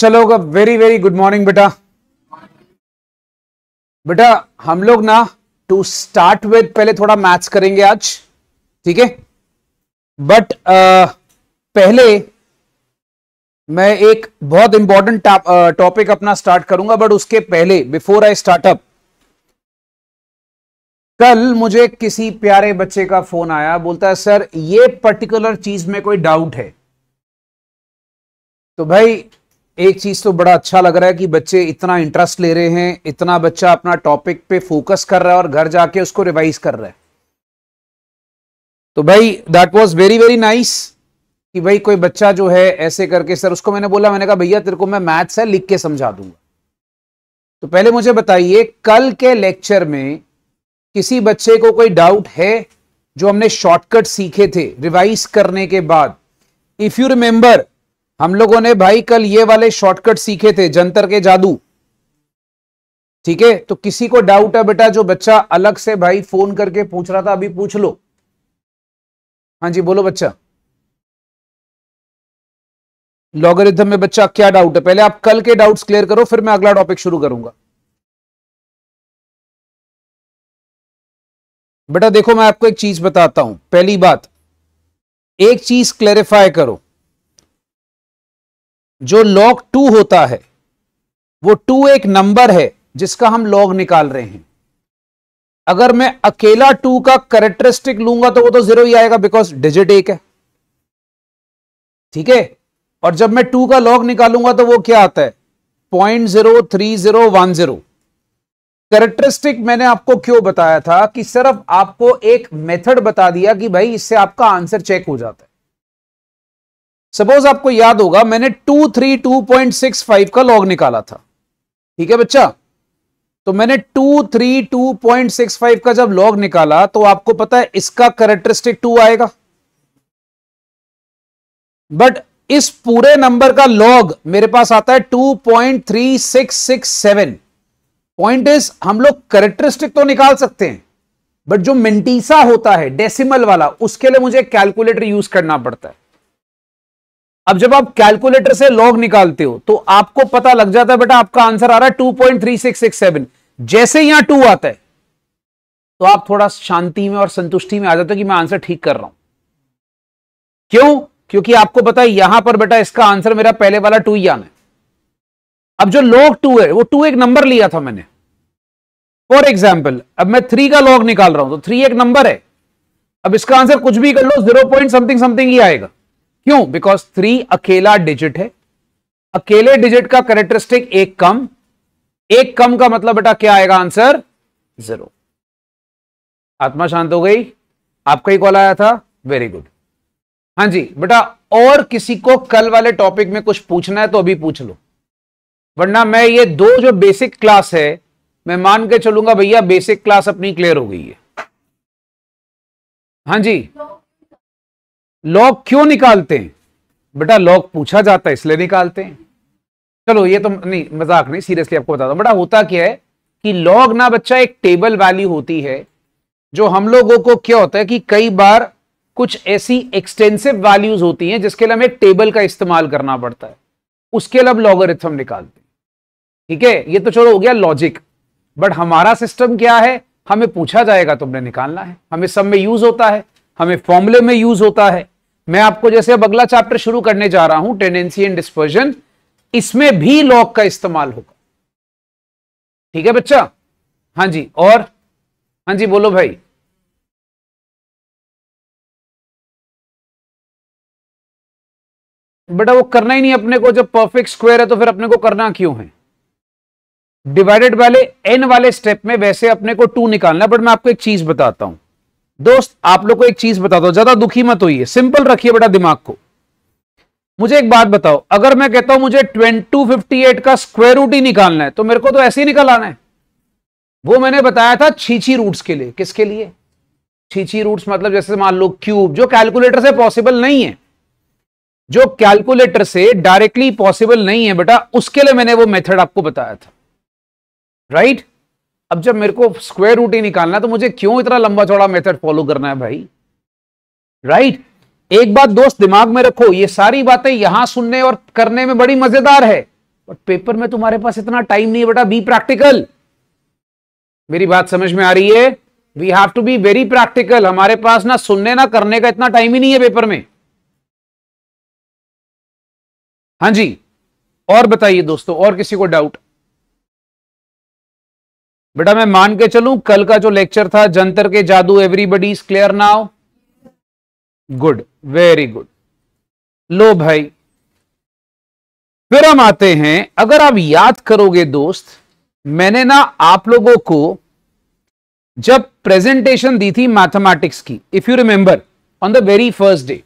अच्छा लोग very very good morning बेटा बेटा हम लोग ना टू स्टार्ट विद पहले थोड़ा मैथ्स करेंगे आज ठीक है बट पहले मैं एक बहुत इंपॉर्टेंट टॉपिक अपना स्टार्ट करूंगा बट उसके पहले बिफोर आई स्टार्टअप कल मुझे किसी प्यारे बच्चे का फोन आया बोलता है सर ये पर्टिकुलर चीज में कोई डाउट है तो भाई एक चीज तो बड़ा अच्छा लग रहा है कि बच्चे इतना इंटरेस्ट ले रहे हैं इतना बच्चा अपना टॉपिक पे फोकस कर रहा है और घर जाके उसको रिवाइज कर रहा है तो भाई that was very very nice कि भाई कोई बच्चा जो है ऐसे करके सर उसको मैंने बोला मैंने कहा भैया तेरे को मैं मैथ्स है लिख के समझा दूंगा तो पहले मुझे बताइए कल के लेक्चर में किसी बच्चे को कोई डाउट है जो हमने शॉर्टकट सीखे थे रिवाइज करने के बाद इफ यू रिमेंबर हम लोगों ने भाई कल ये वाले शॉर्टकट सीखे थे जंतर के जादू ठीक है तो किसी को डाउट है बेटा जो बच्चा अलग से भाई फोन करके पूछ रहा था अभी पूछ लो हाँ जी बोलो बच्चा लॉगरिथम में बच्चा क्या डाउट है पहले आप कल के डाउट्स क्लियर करो फिर मैं अगला टॉपिक शुरू करूंगा बेटा देखो मैं आपको एक चीज बताता हूं पहली बात एक चीज क्लैरिफाई करो जो लॉग टू होता है वो टू एक नंबर है जिसका हम लॉग निकाल रहे हैं अगर मैं अकेला टू का करेक्टरिस्टिक लूंगा तो वो तो जीरो ही आएगा बिकॉज डिजिट एक है ठीक है और जब मैं टू का लॉग निकालूंगा तो वो क्या आता है point zero three zero one zero characteristic मैंने आपको क्यों बताया था कि सिर्फ आपको एक मेथड बता दिया कि भाई इससे आपका आंसर चेक हो जाता है सपोज आपको याद होगा मैंने two three two point six five का लॉग निकाला था ठीक है बच्चा तो मैंने two three two point six five का जब लॉग निकाला तो आपको पता है इसका करेक्टरिस्टिक टू आएगा बट इस पूरे नंबर का लॉग मेरे पास आता है two point three six six seven point is हम लोग करेक्टरिस्टिक तो निकाल सकते हैं बट जो मिंटीसा होता है डेसिमल वाला उसके लिए मुझे कैलकुलेटर यूज करना पड़ता है अब जब आप कैलकुलेटर से लॉग निकालते हो तो आपको पता लग जाता है बेटा आपका आंसर आ रहा है two point three six six seven जैसे यहां टू आता है तो आप थोड़ा शांति में और संतुष्टि में आ जाते हो कि मैं आंसर ठीक कर रहा हूं क्यों क्योंकि आपको पता है यहां पर बेटा इसका आंसर मेरा पहले वाला टू ही आना है अब जो लॉग टू है वो टू एक नंबर लिया था मैंने फॉर एग्जाम्पल अब मैं थ्री का लॉग निकाल रहा हूं तो थ्री एक नंबर है अब इसका आंसर कुछ भी कर लो जीरो पॉइंट समथिंग समथिंग ही आएगा क्यों बिकॉज थ्री अकेला डिजिट है अकेले डिजिट का करेक्टरिस्टिक एक कम एक कम का मतलब बेटा क्या आएगा आंसर जीरो आत्मा शांत हो गई आपका ही कॉल आया था वेरी गुड हां जी बेटा और किसी को कल वाले टॉपिक में कुछ पूछना है तो अभी पूछ लो वरना मैं ये दो जो बेसिक क्लास है मैं मान के चलूंगा भैया बेसिक क्लास अपनी क्लियर हो गई है हां जी लॉग क्यों निकालते हैं बेटा लॉग पूछा जाता है इसलिए निकालते हैं चलो ये तो नहीं मजाक नहीं सीरियसली आपको बताता हूं बेटा होता क्या है कि लॉग ना बच्चा एक टेबल वैल्यू होती है जो हम लोगों को क्या होता है कि कई बार कुछ ऐसी एक्सटेंसिव वैल्यूज होती हैं जिसके लिए हमें टेबल का इस्तेमाल करना पड़ता है उसके लिए हम लॉगरिथम निकालते हैं ठीक है ये तो चलो हो गया लॉजिक बट हमारा सिस्टम क्या है हमें पूछा जाएगा तुमने निकालना है हमें सब में यूज होता है हमें फॉर्मुले में यूज होता है मैं आपको जैसे अब अगला चैप्टर शुरू करने जा रहा हूं टेंडेंसी एंड डिस्पर्जन इसमें भी लॉग का इस्तेमाल होगा ठीक है बच्चा हाँ जी और हाँ जी बोलो भाई बेटा वो करना ही नहीं अपने को जब परफेक्ट स्क्वायर है तो फिर अपने को करना क्यों है डिवाइडेड वाले एन वाले स्टेप में वैसे अपने को टू निकालना बट मैं आपको एक चीज बताता हूं दोस्त आप लोग को एक चीज बता दो ज्यादा दुखी मत होइए सिंपल रखिए बेटा दिमाग को मुझे एक बात बताओ अगर मैं कहता हूं मुझे ट्वेंटी एट का स्क्वायर रूट ही निकालना है तो मेरे को तो ऐसे ही निकल आना है वो मैंने बताया था छीछी रूट्स के लिए किसके लिए छीछी रूट्स मतलब जैसे मान लो क्यूब जो कैलकुलेटर से पॉसिबल नहीं है जो कैलकुलेटर से डायरेक्टली पॉसिबल नहीं है बेटा उसके लिए मैंने वो मेथड आपको बताया था राइट अब जब मेरे को स्क्वायर रूट ही निकालना है तो मुझे क्यों इतना लंबा चौड़ा मेथड फॉलो करना है भाई राइट right? एक बात दोस्त दिमाग में रखो ये सारी बातें यहां सुनने और करने में बड़ी मजेदार है बट पेपर में तुम्हारे पास इतना टाइम नहीं है बेटा बी प्रैक्टिकल मेरी बात समझ में आ रही है we have to be very practical हमारे पास ना सुनने ना करने का इतना टाइम ही नहीं है पेपर में हां जी और बताइए दोस्तों और किसी को डाउट बेटा मैं मान के चलूं कल का जो लेक्चर था जंतर के जादू everybody is clear now good very good लो भाई फिर हम आते हैं अगर आप याद करोगे दोस्त मैंने ना आप लोगों को जब प्रेजेंटेशन दी थी मैथमेटिक्स की if you remember on the very first day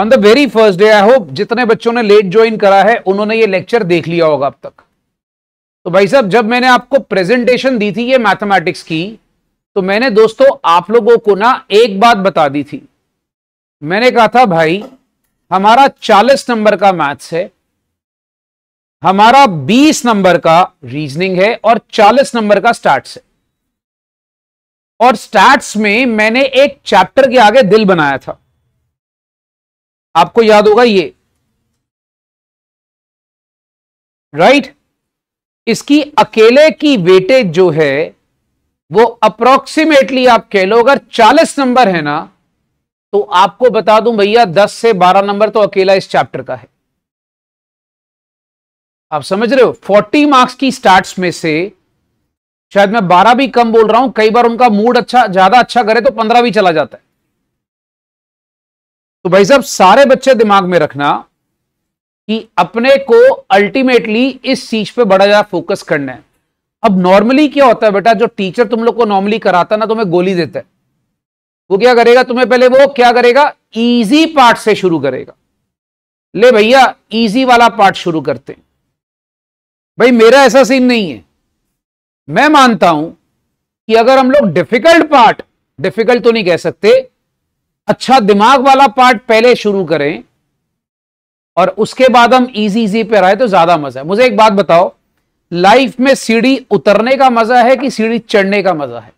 on the very first day I hope जितने बच्चों ने लेट ज्वाइन करा है उन्होंने ये लेक्चर देख लिया होगा अब तक तो भाई साहब जब मैंने आपको प्रेजेंटेशन दी थी ये मैथमेटिक्स की तो मैंने दोस्तों आप लोगों को ना एक बात बता दी थी मैंने कहा था भाई हमारा 40 नंबर का मैथ्स है हमारा 20 नंबर का रीजनिंग है और 40 नंबर का स्टैट्स है और स्टैट्स में मैंने एक चैप्टर के आगे दिल बनाया था आपको याद होगा ये राइट right? इसकी अकेले की वेटेज जो है वो अप्रोक्सीमेटली आप कह लो अगर 40 नंबर है ना तो आपको बता दूं भैया 10 से 12 नंबर तो अकेला इस चैप्टर का है आप समझ रहे हो 40 मार्क्स की स्टार्ट्स में से शायद मैं 12 भी कम बोल रहा हूं कई बार उनका मूड अच्छा ज्यादा अच्छा करे तो 15 भी चला जाता है तो भाई साहब सारे बच्चे दिमाग में रखना कि अपने को अल्टीमेटली इस चीज पे बड़ा ज्यादा फोकस करना है अब नॉर्मली क्या होता है बेटा जो टीचर तुम लोग को नॉर्मली कराता ना तुम्हें गोली देता है वो क्या करेगा तुम्हें पहले वो क्या करेगा इजी पार्ट से शुरू करेगा ले भैया इजी वाला पार्ट शुरू करते हैं भाई मेरा ऐसा सीन नहीं है मैं मानता हूं कि अगर हम लोग डिफिकल्ट पार्ट डिफिकल्ट तो नहीं कह सकते अच्छा दिमाग वाला पार्ट पहले शुरू करें और उसके बाद हम इजी इजी पे आए तो ज्यादा मजा है मुझे एक बात बताओ लाइफ में सीढ़ी उतरने का मजा है कि सीढ़ी चढ़ने का मजा है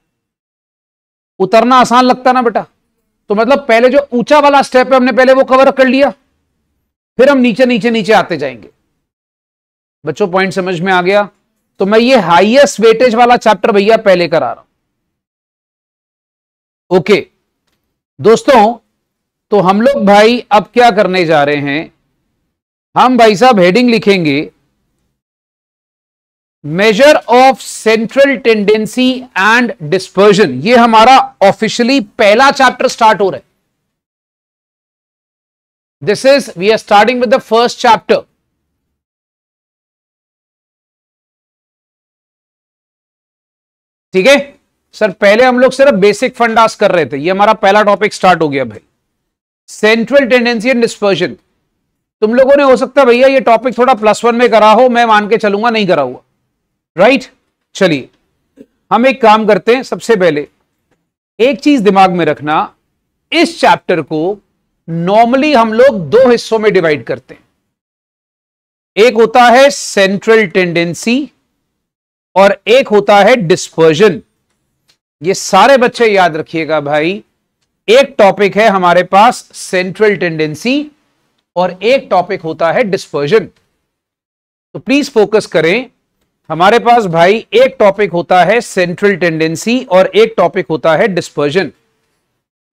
उतरना आसान लगता ना बेटा तो मतलब पहले जो ऊंचा वाला स्टेप है हमने पहले वो कवर कर लिया फिर हम नीचे नीचे नीचे आते जाएंगे बच्चों पॉइंट समझ में आ गया तो मैं ये हाईएस्ट वेटेज वाला चैप्टर भैया पहले करा रहा हूं ओके दोस्तों तो हम लोग भाई अब क्या करने जा रहे हैं हम भाई साहब हेडिंग लिखेंगे measure of central tendency and dispersion ये हमारा ऑफिशियली पहला चैप्टर स्टार्ट हो रहा है this is we are starting with the first chapter ठीक है सर पहले हम लोग सिर्फ बेसिक फंडास कर रहे थे ये हमारा पहला टॉपिक स्टार्ट हो गया भाई सेंट्रल टेंडेंसी एंड डिस्पर्जन तुम लोगों ने हो सकता भैया ये टॉपिक थोड़ा प्लस वन में करा हो मैं मान के चलूंगा नहीं करा हुआ राइट चलिए हम एक काम करते हैं सबसे पहले एक चीज दिमाग में रखना इस चैप्टर को नॉर्मली हम लोग दो हिस्सों में डिवाइड करते हैं एक होता है सेंट्रल टेंडेंसी और एक होता है डिस्पर्जन ये सारे बच्चे याद रखिएगा भाई एक टॉपिक है हमारे पास सेंट्रल टेंडेंसी और एक टॉपिक होता है डिस्पर्जन तो प्लीज फोकस करें हमारे पास भाई एक टॉपिक होता है सेंट्रल टेंडेंसी और एक टॉपिक होता है डिस्पर्जन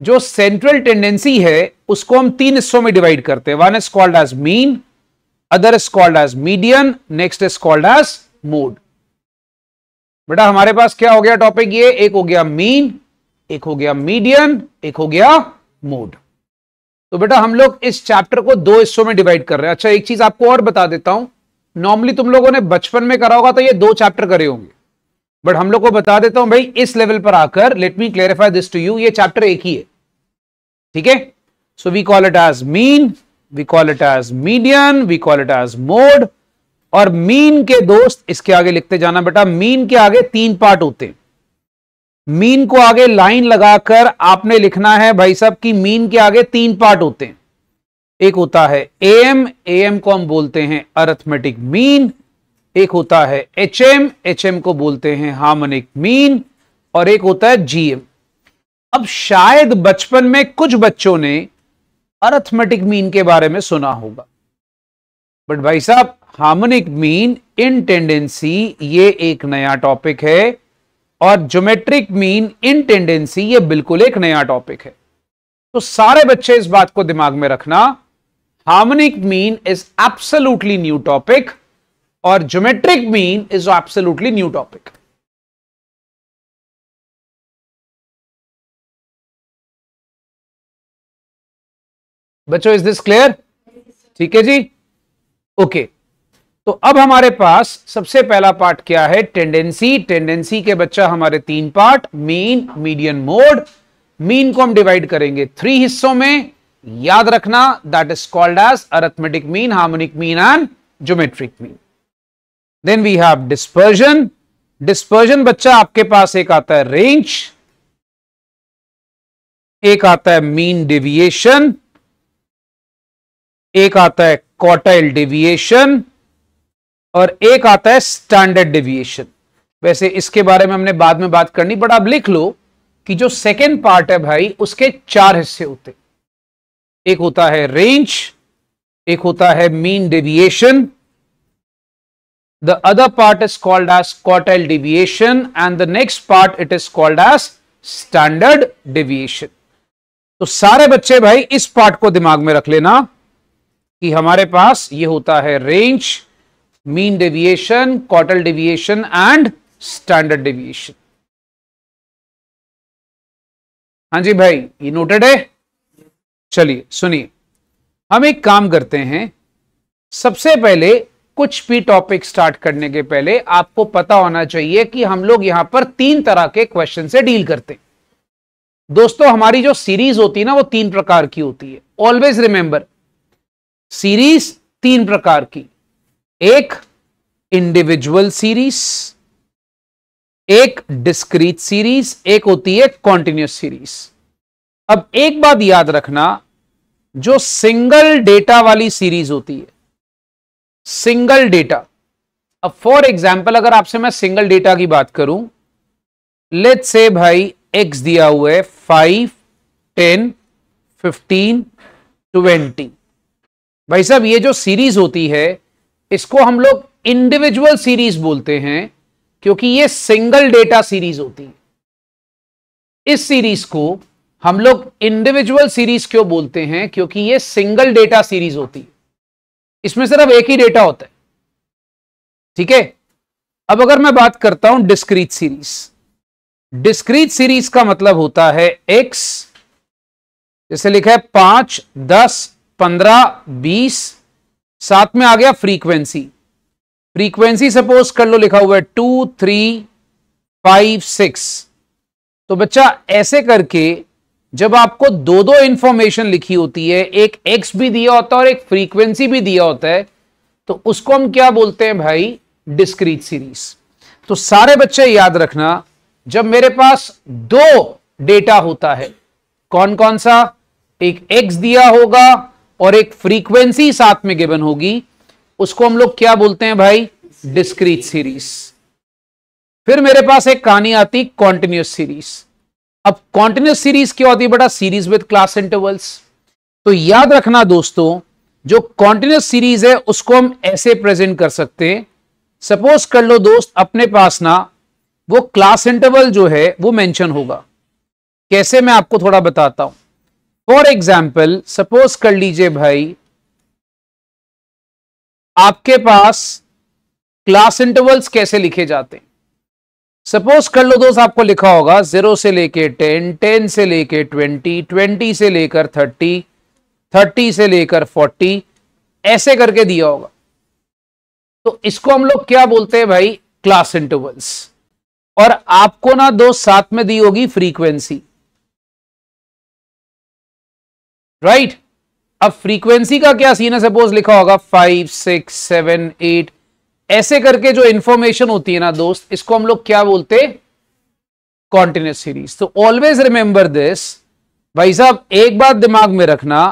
जो सेंट्रल टेंडेंसी है उसको हम तीन हिस्सों में डिवाइड करते हैं one is called as mean other is called as median next is called as mode बेटा हमारे पास क्या हो गया टॉपिक ये एक हो गया मीन एक हो गया मीडियन एक हो गया मोड तो बेटा हम लोग इस चैप्टर को दो हिस्सों में डिवाइड कर रहे हैं अच्छा एक चीज आपको और बता देता हूं नॉर्मली तुम लोगों ने बचपन में करा होगा तो ये दो चैप्टर करे होंगे बट हम लोग को बता देता हूं भाई इस लेवल पर आकर let me clarify this to you ये चैप्टर एक ही है ठीक है so we call it as mean we call it as median we call it as mode और मीन के दोस्त इसके आगे लिखते जाना बेटा मीन के आगे तीन पार्ट होते हैं मीन को आगे लाइन लगाकर आपने लिखना है भाई साहब कि मीन के आगे तीन पार्ट होते हैं एक होता है ए एम ए एम को हम बोलते हैं अरथमेटिक मीन एक होता है एच एम एच एम को बोलते हैं हार्मोनिक मीन और एक होता है जी एम अब शायद बचपन में कुछ बच्चों ने अरथमेटिक मीन के बारे में सुना होगा बट भाई साहब हार्मोनिक मीन इन टेंडेंसी ये एक नया टॉपिक है और ज्योमेट्रिक मीन इन टेंडेंसी ये बिल्कुल एक नया टॉपिक है तो सारे बच्चे इस बात को दिमाग में रखना harmonic mean is absolutely new topic और geometric mean is absolutely new topic बच्चों इज दिस क्लियर ठीक है जी ओके okay. तो अब हमारे पास सबसे पहला पार्ट क्या है टेंडेंसी टेंडेंसी के बच्चा हमारे तीन part mean median mode mean को हम डिवाइड करेंगे थ्री हिस्सों में याद रखना that is called as arithmetic mean harmonic mean and geometric mean then we have dispersion dispersion बच्चा आपके पास एक आता है रेंज एक आता है मीन डेविएशन एक आता है क्वार्टाइल डेविएशन और एक आता है स्टैंडर्ड डेविएशन वैसे इसके बारे में हमने बाद में बात करनी बट आप लिख लो कि जो सेकेंड पार्ट है भाई उसके चार हिस्से होते एक होता है रेंज एक होता है mean deviation the other part is called as quartile deviation and the next part it is called as standard deviation तो सारे बच्चे भाई इस पार्ट को दिमाग में रख लेना कि हमारे पास ये होता है range mean deviation, quartile deviation and standard deviation. हाँ जी भाई ये नोटेड है चलिए सुनिए हम एक काम करते हैं सबसे पहले कुछ भी टॉपिक स्टार्ट करने के पहले आपको पता होना चाहिए कि हम लोग यहां पर तीन तरह के क्वेश्चन से डील करते हैं दोस्तों हमारी जो सीरीज होती है ना वो तीन प्रकार की होती है ऑलवेज रिमेंबर सीरीज तीन प्रकार की एक इंडिविजुअल सीरीज एक डिस्क्रीट सीरीज एक होती है कॉन्टिन्यूस सीरीज अब एक बात याद रखना जो सिंगल डेटा वाली सीरीज होती है सिंगल डेटा अब फॉर एग्जाम्पल अगर आपसे मैं सिंगल डेटा की बात करूं लेट से भाई एक्स दिया हुआ है फाइव टेन फिफ्टीन ट्वेंटी भाई साहब ये जो सीरीज होती है इसको हम लोग इंडिविजुअल सीरीज बोलते हैं क्योंकि ये सिंगल डेटा सीरीज होती है इस सीरीज को हम लोग इंडिविजुअल सीरीज क्यों बोलते हैं क्योंकि ये सिंगल डेटा सीरीज होती है इसमें सिर्फ एक ही डेटा होता है ठीक है अब अगर मैं बात करता हूं डिस्क्रीट सीरीज डिस्क्रीट सीरीज का मतलब होता है एक्स जैसे लिखा है पांच दस पंद्रह बीस साथ में आ गया फ्रीक्वेंसी फ्रीक्वेंसी सपोज कर लो लिखा हुआ है टू थ्री फाइव सिक्स तो बच्चा ऐसे करके जब आपको दो दो इंफॉर्मेशन लिखी होती है एक एक्स भी दिया होता है और एक फ्रीक्वेंसी भी दिया होता है तो उसको हम क्या बोलते हैं भाई डिस्क्रीट सीरीज तो सारे बच्चे याद रखना जब मेरे पास दो डेटा होता है कौन कौन सा एक एक्स दिया होगा और एक फ्रीक्वेंसी साथ में गिवन होगी उसको हम लोग क्या बोलते हैं भाई डिस्क्रीट सीरीज फिर मेरे पास एक कहानी आती कॉन्टिन्यूस सीरीज अब कॉन्टिन्यूस सीरीज क्या होती है बेटा सीरीज विद क्लास इंटरवल्स तो याद रखना दोस्तों जो कॉन्टिन्यूस सीरीज है उसको हम ऐसे प्रेजेंट कर सकते हैं सपोज कर लो दोस्त अपने पास ना वो क्लास इंटरवल जो है वो मेंशन होगा कैसे मैं आपको थोड़ा बताता हूं फॉर एग्जाम्पल सपोज कर लीजिए भाई आपके पास क्लास इंटरवल्स कैसे लिखे जाते हैं सपोज कर लो दोस्त आपको लिखा होगा जीरो से लेके टेन टेन से लेके ट्वेंटी ट्वेंटी से लेकर थर्टी थर्टी से लेकर फोर्टी ऐसे करके दिया होगा तो इसको हम लोग क्या बोलते हैं भाई क्लास इंटरवल्स और आपको ना दो साथ में दी होगी फ्रीक्वेंसी राइट अब फ्रीक्वेंसी का क्या सीन है सपोज लिखा होगा फाइव सिक्स सेवन एट ऐसे करके जो इंफॉर्मेशन होती है ना दोस्त इसको हम लोग क्या बोलते कॉन्टिन्यूस सीरीज तो ऑलवेज रिमेंबर दिस भाई साहब एक बात दिमाग में रखना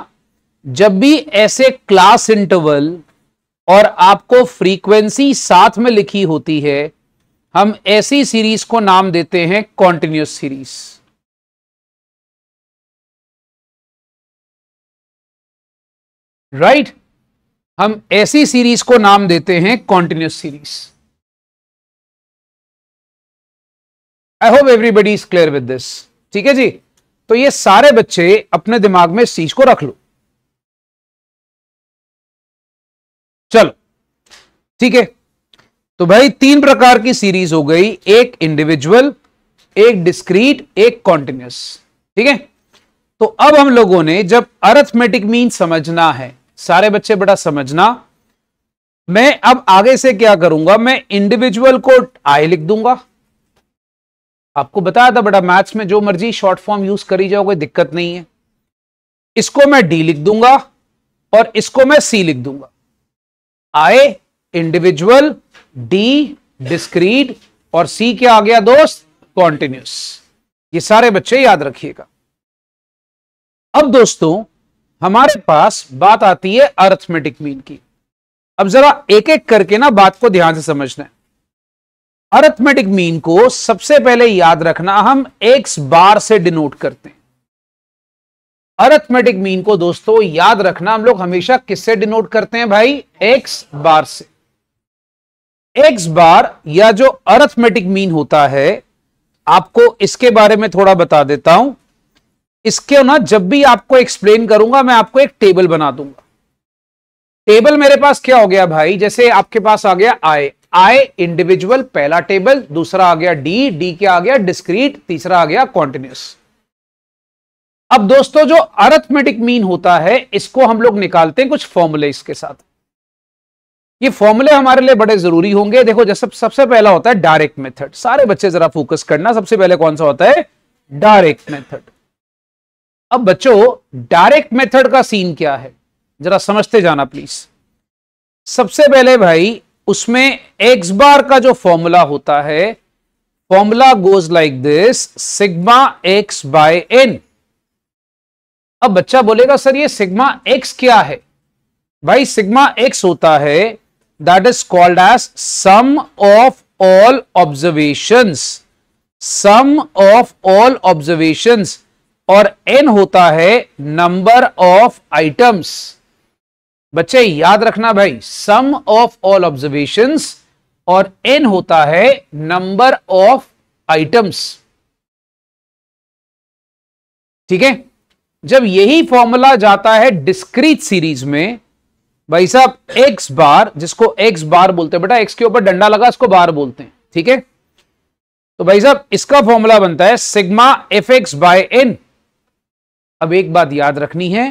जब भी ऐसे क्लास इंटरवल और आपको फ्रीक्वेंसी साथ में लिखी होती है हम ऐसी सीरीज को नाम देते हैं कॉन्टिन्यूस सीरीज राइट right? हम ऐसी सीरीज को नाम देते हैं continuous series I hope everybody is clear with this ठीक है जी तो ये सारे बच्चे अपने दिमाग में इस चीज को रख लो चलो ठीक है तो भाई तीन प्रकार की सीरीज हो गई एक इंडिविजुअल एक डिस्क्रीट एक कॉन्टिन्यूस ठीक है तो अब हम लोगों ने जब अरथमेटिक मीन समझना है सारे बच्चे बड़ा समझना मैं अब आगे से क्या करूंगा मैं इंडिविजुअल को आई लिख दूंगा आपको बताया था बड़ा मैथ्स में जो मर्जी शॉर्ट फॉर्म यूज करी जाओ कोई दिक्कत नहीं है इसको मैं डी लिख दूंगा और इसको मैं सी लिख दूंगा आए इंडिविजुअल डी डिस्क्रीट और सी क्या आ गया दोस्त कॉन्टिन्यूस ये सारे बच्चे याद रखिएगा अब दोस्तों हमारे पास बात आती है अर्थमेटिक मीन की अब जरा एक एक करके ना बात को ध्यान से समझना अर्थमेटिक मीन को सबसे पहले याद रखना हम एक्स बार से डिनोट करते हैं अर्थमेटिक मीन को दोस्तों याद रखना हम लोग हमेशा किससे डिनोट करते हैं भाई एक्स बार से एक्स बार या जो अर्थमेटिक मीन होता है आपको इसके बारे में थोड़ा बता देता हूं इसके ना जब भी आपको एक्सप्लेन करूंगा मैं आपको एक टेबल बना दूंगा टेबल मेरे पास क्या हो गया भाई जैसे आपके पास आ गया आय आय इंडिविजुअल पहला टेबल दूसरा आ गया डी डी क्या आ गया डिस्क्रीट तीसरा आ गया कॉन्टिन्यूस अब दोस्तों जो अरथमेटिक मीन होता है इसको हम लोग निकालते हैं कुछ फॉर्मूले इसके साथ ये फॉर्मूले हमारे लिए बड़े जरूरी होंगे देखो जैसे सबसे पहला होता है डायरेक्ट मेथड सारे बच्चे जरा फोकस करना सबसे पहले कौन सा होता है डायरेक्ट मेथड अब बच्चों डायरेक्ट मेथड का सीन क्या है जरा समझते जाना प्लीज सबसे पहले भाई उसमें एक्स बार का जो फॉर्मूला होता है formula goes like this sigma x by n अब बच्चा बोलेगा सर ये सिग्मा एक्स क्या है भाई सिग्मा एक्स होता है that is called as sum of all observations sum of all observations और एन होता है नंबर ऑफ आइटम्स बच्चे याद रखना भाई सम ऑफ ऑल ऑब्जर्वेशन और एन होता है नंबर ऑफ आइटम्स ठीक है जब यही फॉर्मूला जाता है डिस्क्रीट सीरीज में भाई साहब एक्स बार जिसको एक्स बार बोलते हैं बेटा एक्स के ऊपर डंडा लगा इसको बार बोलते हैं ठीक है तो भाई साहब इसका फॉर्मूला बनता है sigma f x by n अब एक बात याद रखनी है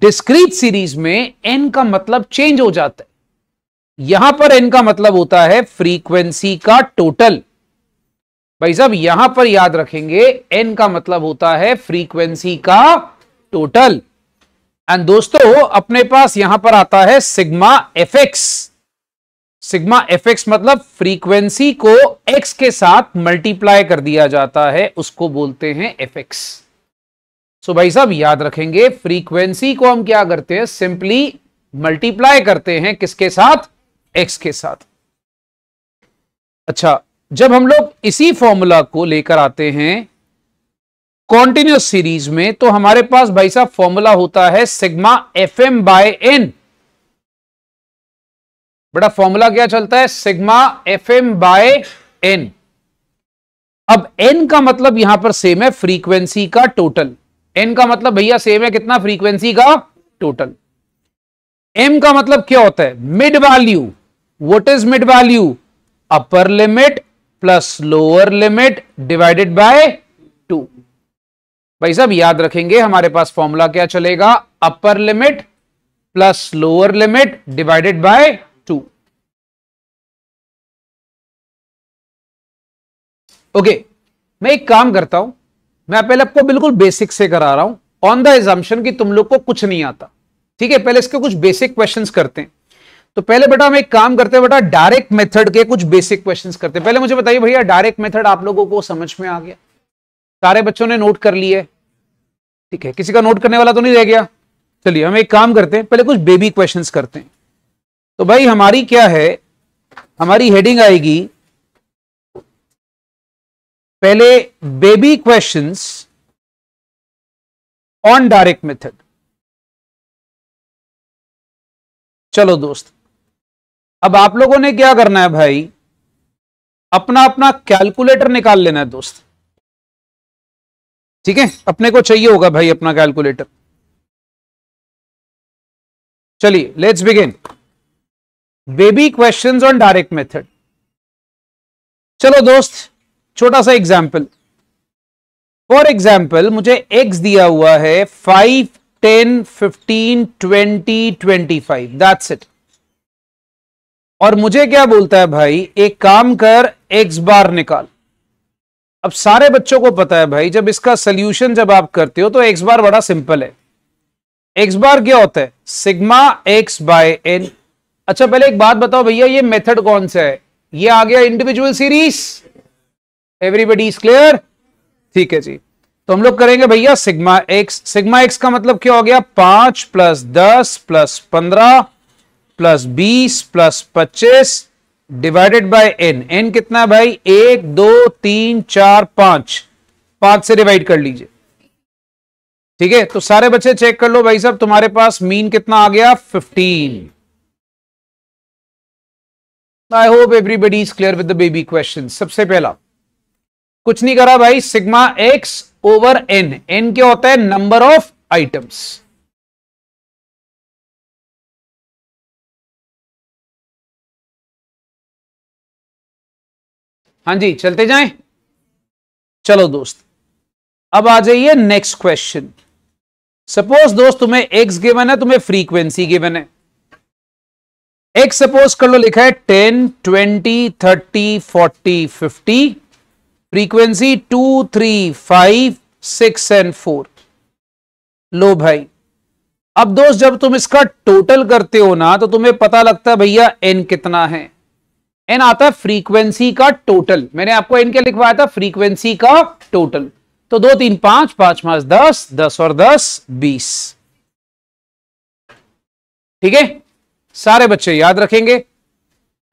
डिस्क्रीट सीरीज में एन का मतलब चेंज हो जाता है यहां पर एन का मतलब होता है फ्रीक्वेंसी का टोटल भाई साहब यहां पर याद रखेंगे एन का मतलब होता है फ्रीक्वेंसी का टोटल एंड दोस्तों अपने पास यहां पर आता है sigma f x sigma f x मतलब फ्रीक्वेंसी को एक्स के साथ मल्टीप्लाई कर दिया जाता है उसको बोलते हैं एफ एक्स सो भाई साहब याद रखेंगे फ्रीक्वेंसी को हम क्या करते हैं सिंपली मल्टीप्लाई करते हैं किसके साथ एक्स के साथ अच्छा जब हम लोग इसी फॉर्मूला को लेकर आते हैं कॉन्टिन्यूस सीरीज में तो हमारे पास भाई साहब फॉर्मूला होता है sigma f m by n बड़ा फॉर्मूला क्या चलता है sigma f m by n अब एन का मतलब यहां पर सेम है फ्रीक्वेंसी का टोटल एन का मतलब भैया सेम है कितना फ्रीक्वेंसी का टोटल एम का मतलब क्या होता है mid value what is mid value upper limit plus lower limit divided by two भाई साहब याद रखेंगे हमारे पास फॉर्मूला क्या चलेगा upper limit plus lower limit divided by two okay मैं एक काम करता हूं मैं पहले आपको बिल्कुल बेसिक से करा रहा हूं ऑन द एजम्पन की तुम लोग को कुछ नहीं आता ठीक है पहले इसके कुछ बेसिक क्वेश्चन करते हैं तो पहले बेटा हम एक काम करते हैं बेटा डायरेक्ट मेथड के कुछ बेसिक क्वेश्चंस करते हैं पहले मुझे बताइए भैया डायरेक्ट मेथड आप लोगों को समझ में आ गया सारे बच्चों ने नोट कर लिए ठीक है किसी का नोट करने वाला तो नहीं रह गया चलिए हम एक काम करते हैं पहले कुछ बेबी क्वेश्चंस करते हैं तो भाई हमारी क्या है हमारी हेडिंग आएगी पहले baby questions on direct method चलो दोस्त अब आप लोगों ने क्या करना है भाई अपना अपना कैलकुलेटर निकाल लेना है दोस्त ठीक है अपने को चाहिए होगा भाई अपना कैलकुलेटर चलिए let's begin baby questions on direct method चलो दोस्त छोटा सा एग्जाम्पल फॉर एग्जाम्पल मुझे एक्स दिया हुआ है five ten fifteen twenty twenty five that's it और मुझे क्या बोलता है भाई एक काम कर एक्स बार निकाल अब सारे बच्चों को पता है भाई जब इसका सोल्यूशन जब आप करते हो तो एक्स बार बड़ा सिंपल है एक्स बार क्या होता है सिग्मा एक्स बाय एन अच्छा पहले एक बात बताओ भैया ये मेथड कौन सा है ये आ गया individual series everybody is clear ठीक है जी तो हम लोग करेंगे भैया सिग्मा एक्स सिग्मा एक्स का मतलब क्या हो गया पांच प्लस दस प्लस पंद्रह प्लस बीस प्लस पच्चीस डिवाइडेड बाय एन एन कितना है भाई एक दो तीन चार पांच पांच से डिवाइड कर लीजिए ठीक है तो सारे बच्चे चेक कर लो भाई साहब तुम्हारे पास मीन कितना आ गया fifteen I hope everybody is clear with the baby question सबसे पहला कुछ नहीं करा भाई sigma x over n n क्या होता है नंबर ऑफ आइटम्स हाँ जी चलते जाएं चलो दोस्त अब आ जाइए नेक्स्ट क्वेश्चन सपोज दोस्त तुम्हें एक्स गिवन है तुम्हें फ्रीक्वेंसी गिवन है एक्स सपोज कर लो लिखा है ten twenty thirty forty fifty frequency two three five six and four लो भाई अब दोस्त जब तुम इसका टोटल करते हो ना तो तुम्हें पता लगता है भैया एन कितना है एन आता है फ्रीक्वेंसी का टोटल मैंने आपको एन क्या लिखवाया था फ्रीक्वेंसी का टोटल तो दो तीन पांच पांच पांच दस दस और दस बीस ठीक है सारे बच्चे याद रखेंगे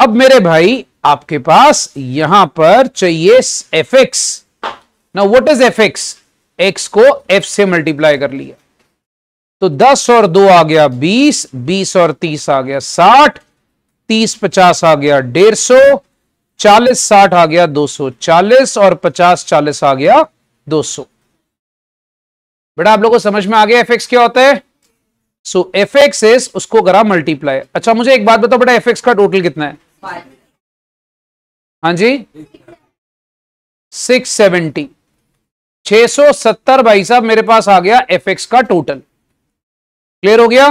अब मेरे भाई आपके पास यहां पर चाहिए एफ एक्स ना what is f x x को एफ से मल्टीप्लाई कर लिया तो 10 और 2 आ गया 20 20 और 30 आ गया 60 30 50 आ गया डेढ़ सौ चालीस साठ आ गया 240 और 50 40 आ गया 200 बेटा आप लोगों को समझ में आ गया एफ एक्स क्या होता है सो एफ एक्स उसको करा मल्टीप्लाई अच्छा मुझे एक बात बताओ बेटा एफ एक्स का टोटल कितना है हाँ जी 670 670 भाई साहब मेरे पास आ गया एफ एक्स का टोटल क्लियर हो गया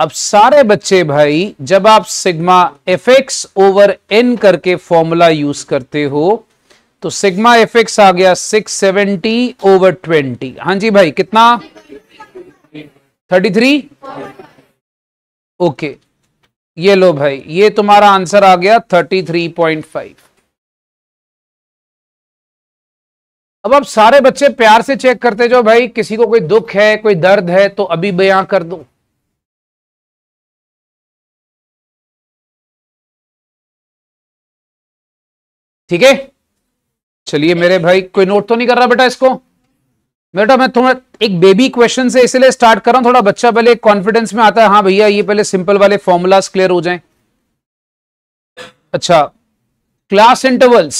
अब सारे बच्चे भाई जब आप sigma f x over n करके फॉर्मूला यूज करते हो तो सिग्मा एफ एक्स आ गया 670 ओवर 20 हाँ जी भाई कितना 33 ओके okay. ये लो भाई ये तुम्हारा आंसर आ गया थर्टी थ्री पॉइंट फाइव अब आप सारे बच्चे प्यार से चेक करते जाओ भाई किसी को कोई दुख है कोई दर्द है तो अभी बयां कर दो ठीक है चलिए मेरे भाई कोई नोट तो नहीं कर रहा बेटा इसको बेटा मैं थोड़ा एक बेबी क्वेश्चन से इसलिए स्टार्ट कर रहा हूं थोड़ा बच्चा पहले कॉन्फिडेंस में आता है हाँ भैया ये पहले सिंपल वाले फॉर्मूलाज क्लियर हो जाएं अच्छा क्लास इंटरवल्स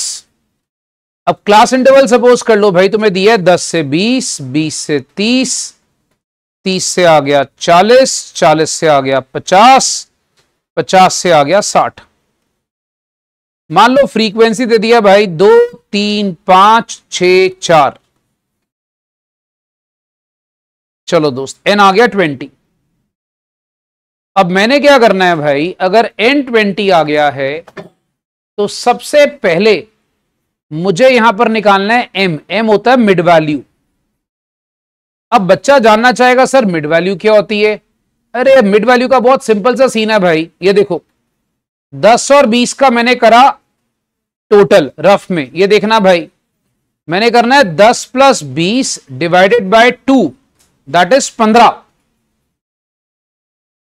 अब क्लास इंटरवल सपोज कर लो भाई तुम्हें दिया है दस से बीस बीस से तीस तीस से आ गया चालीस चालीस से आ गया पचास पचास से आ गया साठ मान लो फ्रीक्वेंसी दे दिया भाई दो तीन पांच छ चार चलो दोस्त एन आ गया ट्वेंटी अब मैंने क्या करना है भाई अगर एन ट्वेंटी आ गया है तो सबसे पहले मुझे यहां पर निकालना है एम एम होता है मिड वैल्यू अब बच्चा जानना चाहेगा सर मिड वैल्यू क्या होती है अरे मिड वैल्यू का बहुत सिंपल सा सीन है भाई ये देखो दस और बीस का मैंने करा टोटल रफ में ये देखना भाई मैंने करना है दस प्लस बीस divided by two that is पंद्रह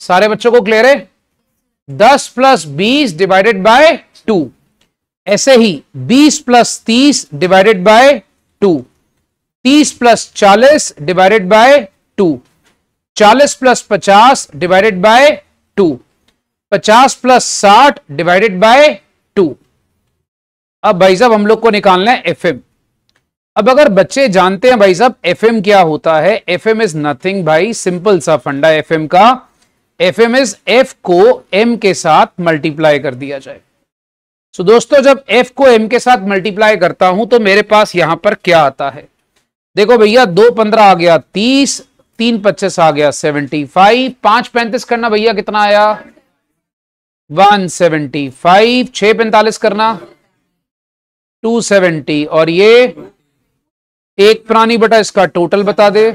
सारे बच्चों को क्लियर है दस प्लस बीस डिवाइडेड बाय टू ऐसे ही बीस प्लस तीस डिवाइडेड बाय टू तीस प्लस चालीस डिवाइडेड बाय टू चालीस प्लस पचास डिवाइडेड बाय टू पचास प्लस साठ डिवाइडेड बाय टू अब भाई साहब हम लोग को निकालना है एफ एम अब अगर बच्चे जानते हैं भाई साहब एफ क्या होता है एफ एम इज नथिंग भाई सिंपल सा फंडा एफ का एफ एम इज एफ को एम के साथ मल्टीप्लाई कर दिया जाए सो so, दोस्तों जब एफ को एम के साथ मल्टीप्लाई करता हूं तो मेरे पास यहां पर क्या आता है देखो भैया दो पंद्रह आ गया तीस तीन पच्चीस आ गया सेवेंटी फाइव पांच पैंतीस करना भैया कितना आया वन सेवेंटी फाइव छ पैंतालीस करना टू सेवेंटी और ये एक प्राणी बटा इसका टोटल बता दे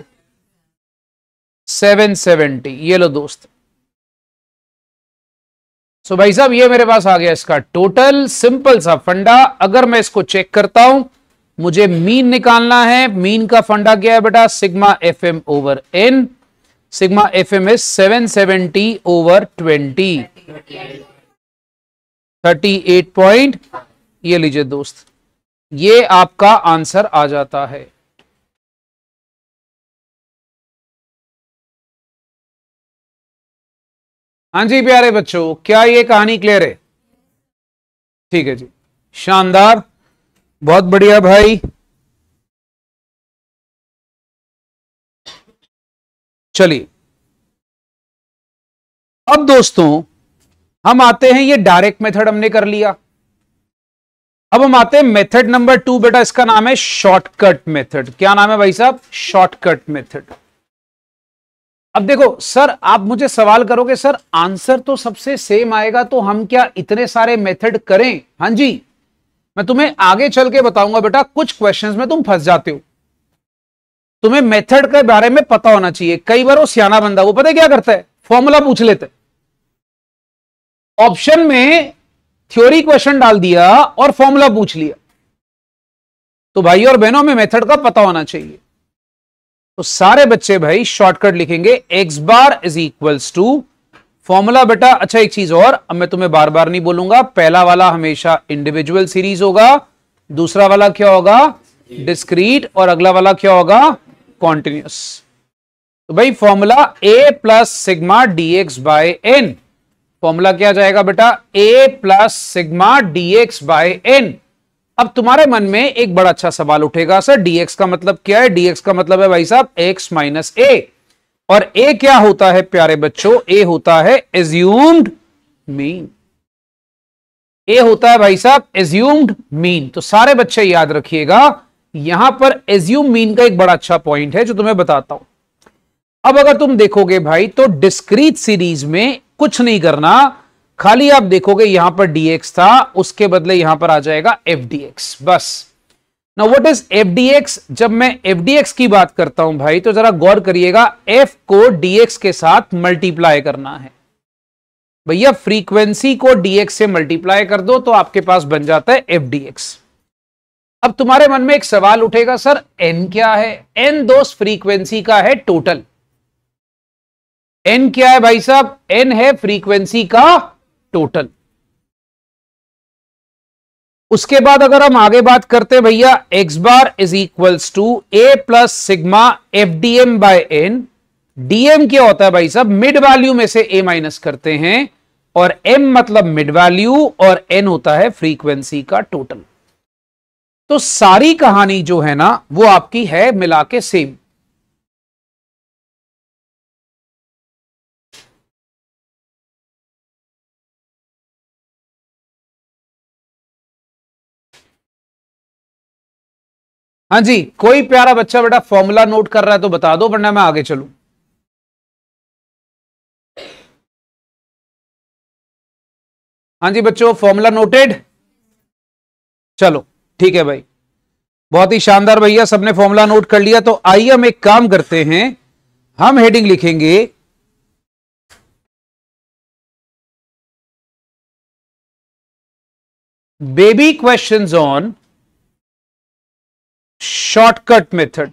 सेवन सेवेंटी ये लो दोस्त सो भाई साहब ये मेरे पास आ गया इसका टोटल सिंपल सा फंडा अगर मैं इसको चेक करता हूं मुझे मीन निकालना है मीन का फंडा क्या है बेटा sigma f m over n sigma f m is seven seventy over twenty thirty eight point ये लीजिए दोस्त ये आपका आंसर आ जाता है हाँ जी प्यारे बच्चों क्या ये कहानी क्लियर है ठीक है जी शानदार बहुत बढ़िया भाई चलिए अब दोस्तों हम आते हैं ये डायरेक्ट मेथड हमने कर लिया अब हम आते हैं मेथड नंबर टू बेटा इसका नाम है शॉर्टकट मेथड क्या नाम है भाई साहब शॉर्टकट मेथड अब देखो सर आप मुझे सवाल करोगे सर आंसर तो सबसे सेम आएगा तो हम क्या इतने सारे मेथड करें हां जी मैं तुम्हें आगे चल के बताऊंगा बेटा कुछ क्वेश्चंस में तुम फंस जाते हो तुम्हें मेथड के बारे में पता होना चाहिए कई बार वो सियाना बंदा वो पता क्या करता है फॉर्मूला पूछ लेते ऑप्शन में थ्योरी क्वेश्चन डाल दिया और फॉर्मूला पूछ लिया तो भाई और बहनों में मेथड का पता होना चाहिए तो सारे बच्चे भाई शॉर्टकट लिखेंगे x bar is equals to formula बेटा अच्छा एक चीज और अब मैं तुम्हें बार बार नहीं बोलूंगा पहला वाला हमेशा इंडिविजुअल सीरीज होगा दूसरा वाला क्या होगा डिस्क्रीट और अगला वाला क्या होगा कॉन्टिन्यूस तो भाई formula a plus sigma d x by n formula क्या जाएगा बेटा a plus sigma dx by n अब तुम्हारे मन में एक बड़ा अच्छा सवाल उठेगा सर एक्स का मतलब क्या है डीएक्स का मतलब है भाई साहब एक्स माइनस ए और ए क्या होता है प्यारे बच्चों ए होता है एज्यूम्ड मीन ए होता है भाई साहब एज्यूम्ड मीन तो सारे बच्चे याद रखिएगा यहां पर एज्यूम मीन का एक बड़ा अच्छा पॉइंट है जो तुम्हें बताता हूं अब अगर तुम देखोगे भाई तो डिस्क्रीट सीरीज में कुछ नहीं करना खाली आप देखोगे यहां पर dx था उसके बदले यहां पर आ जाएगा fdx बस ना व्हाट इज fdx जब मैं fdx की बात करता हूं भाई तो जरा गौर करिएगा f को dx के साथ मल्टीप्लाई करना है भैया फ्रीक्वेंसी को dx से मल्टीप्लाई कर दो तो आपके पास बन जाता है fdx अब तुम्हारे मन में एक सवाल उठेगा सर n क्या है n दोस्त फ्रीक्वेंसी का है टोटल एन क्या है भाई साहब एन है फ्रीक्वेंसी का टोटल उसके बाद अगर हम आगे बात करते हैं भैया x bar is equals to A plus sigma F d m by n dm क्या होता है भाई साहब मिड वैल्यू में से ए माइनस करते हैं और एम मतलब मिड वैल्यू और एन होता है फ्रीक्वेंसी का टोटल तो सारी कहानी जो है ना वो आपकी है मिला के सेम हाँ जी कोई प्यारा बच्चा बेटा फॉर्मूला नोट कर रहा है तो बता दो वरना मैं आगे चलू हाँ जी बच्चों फॉर्मूला नोटेड चलो ठीक है भाई बहुत ही शानदार भैया सबने फॉर्मूला नोट कर लिया तो आइए हम एक काम करते हैं हम हेडिंग लिखेंगे baby questions on shortcut method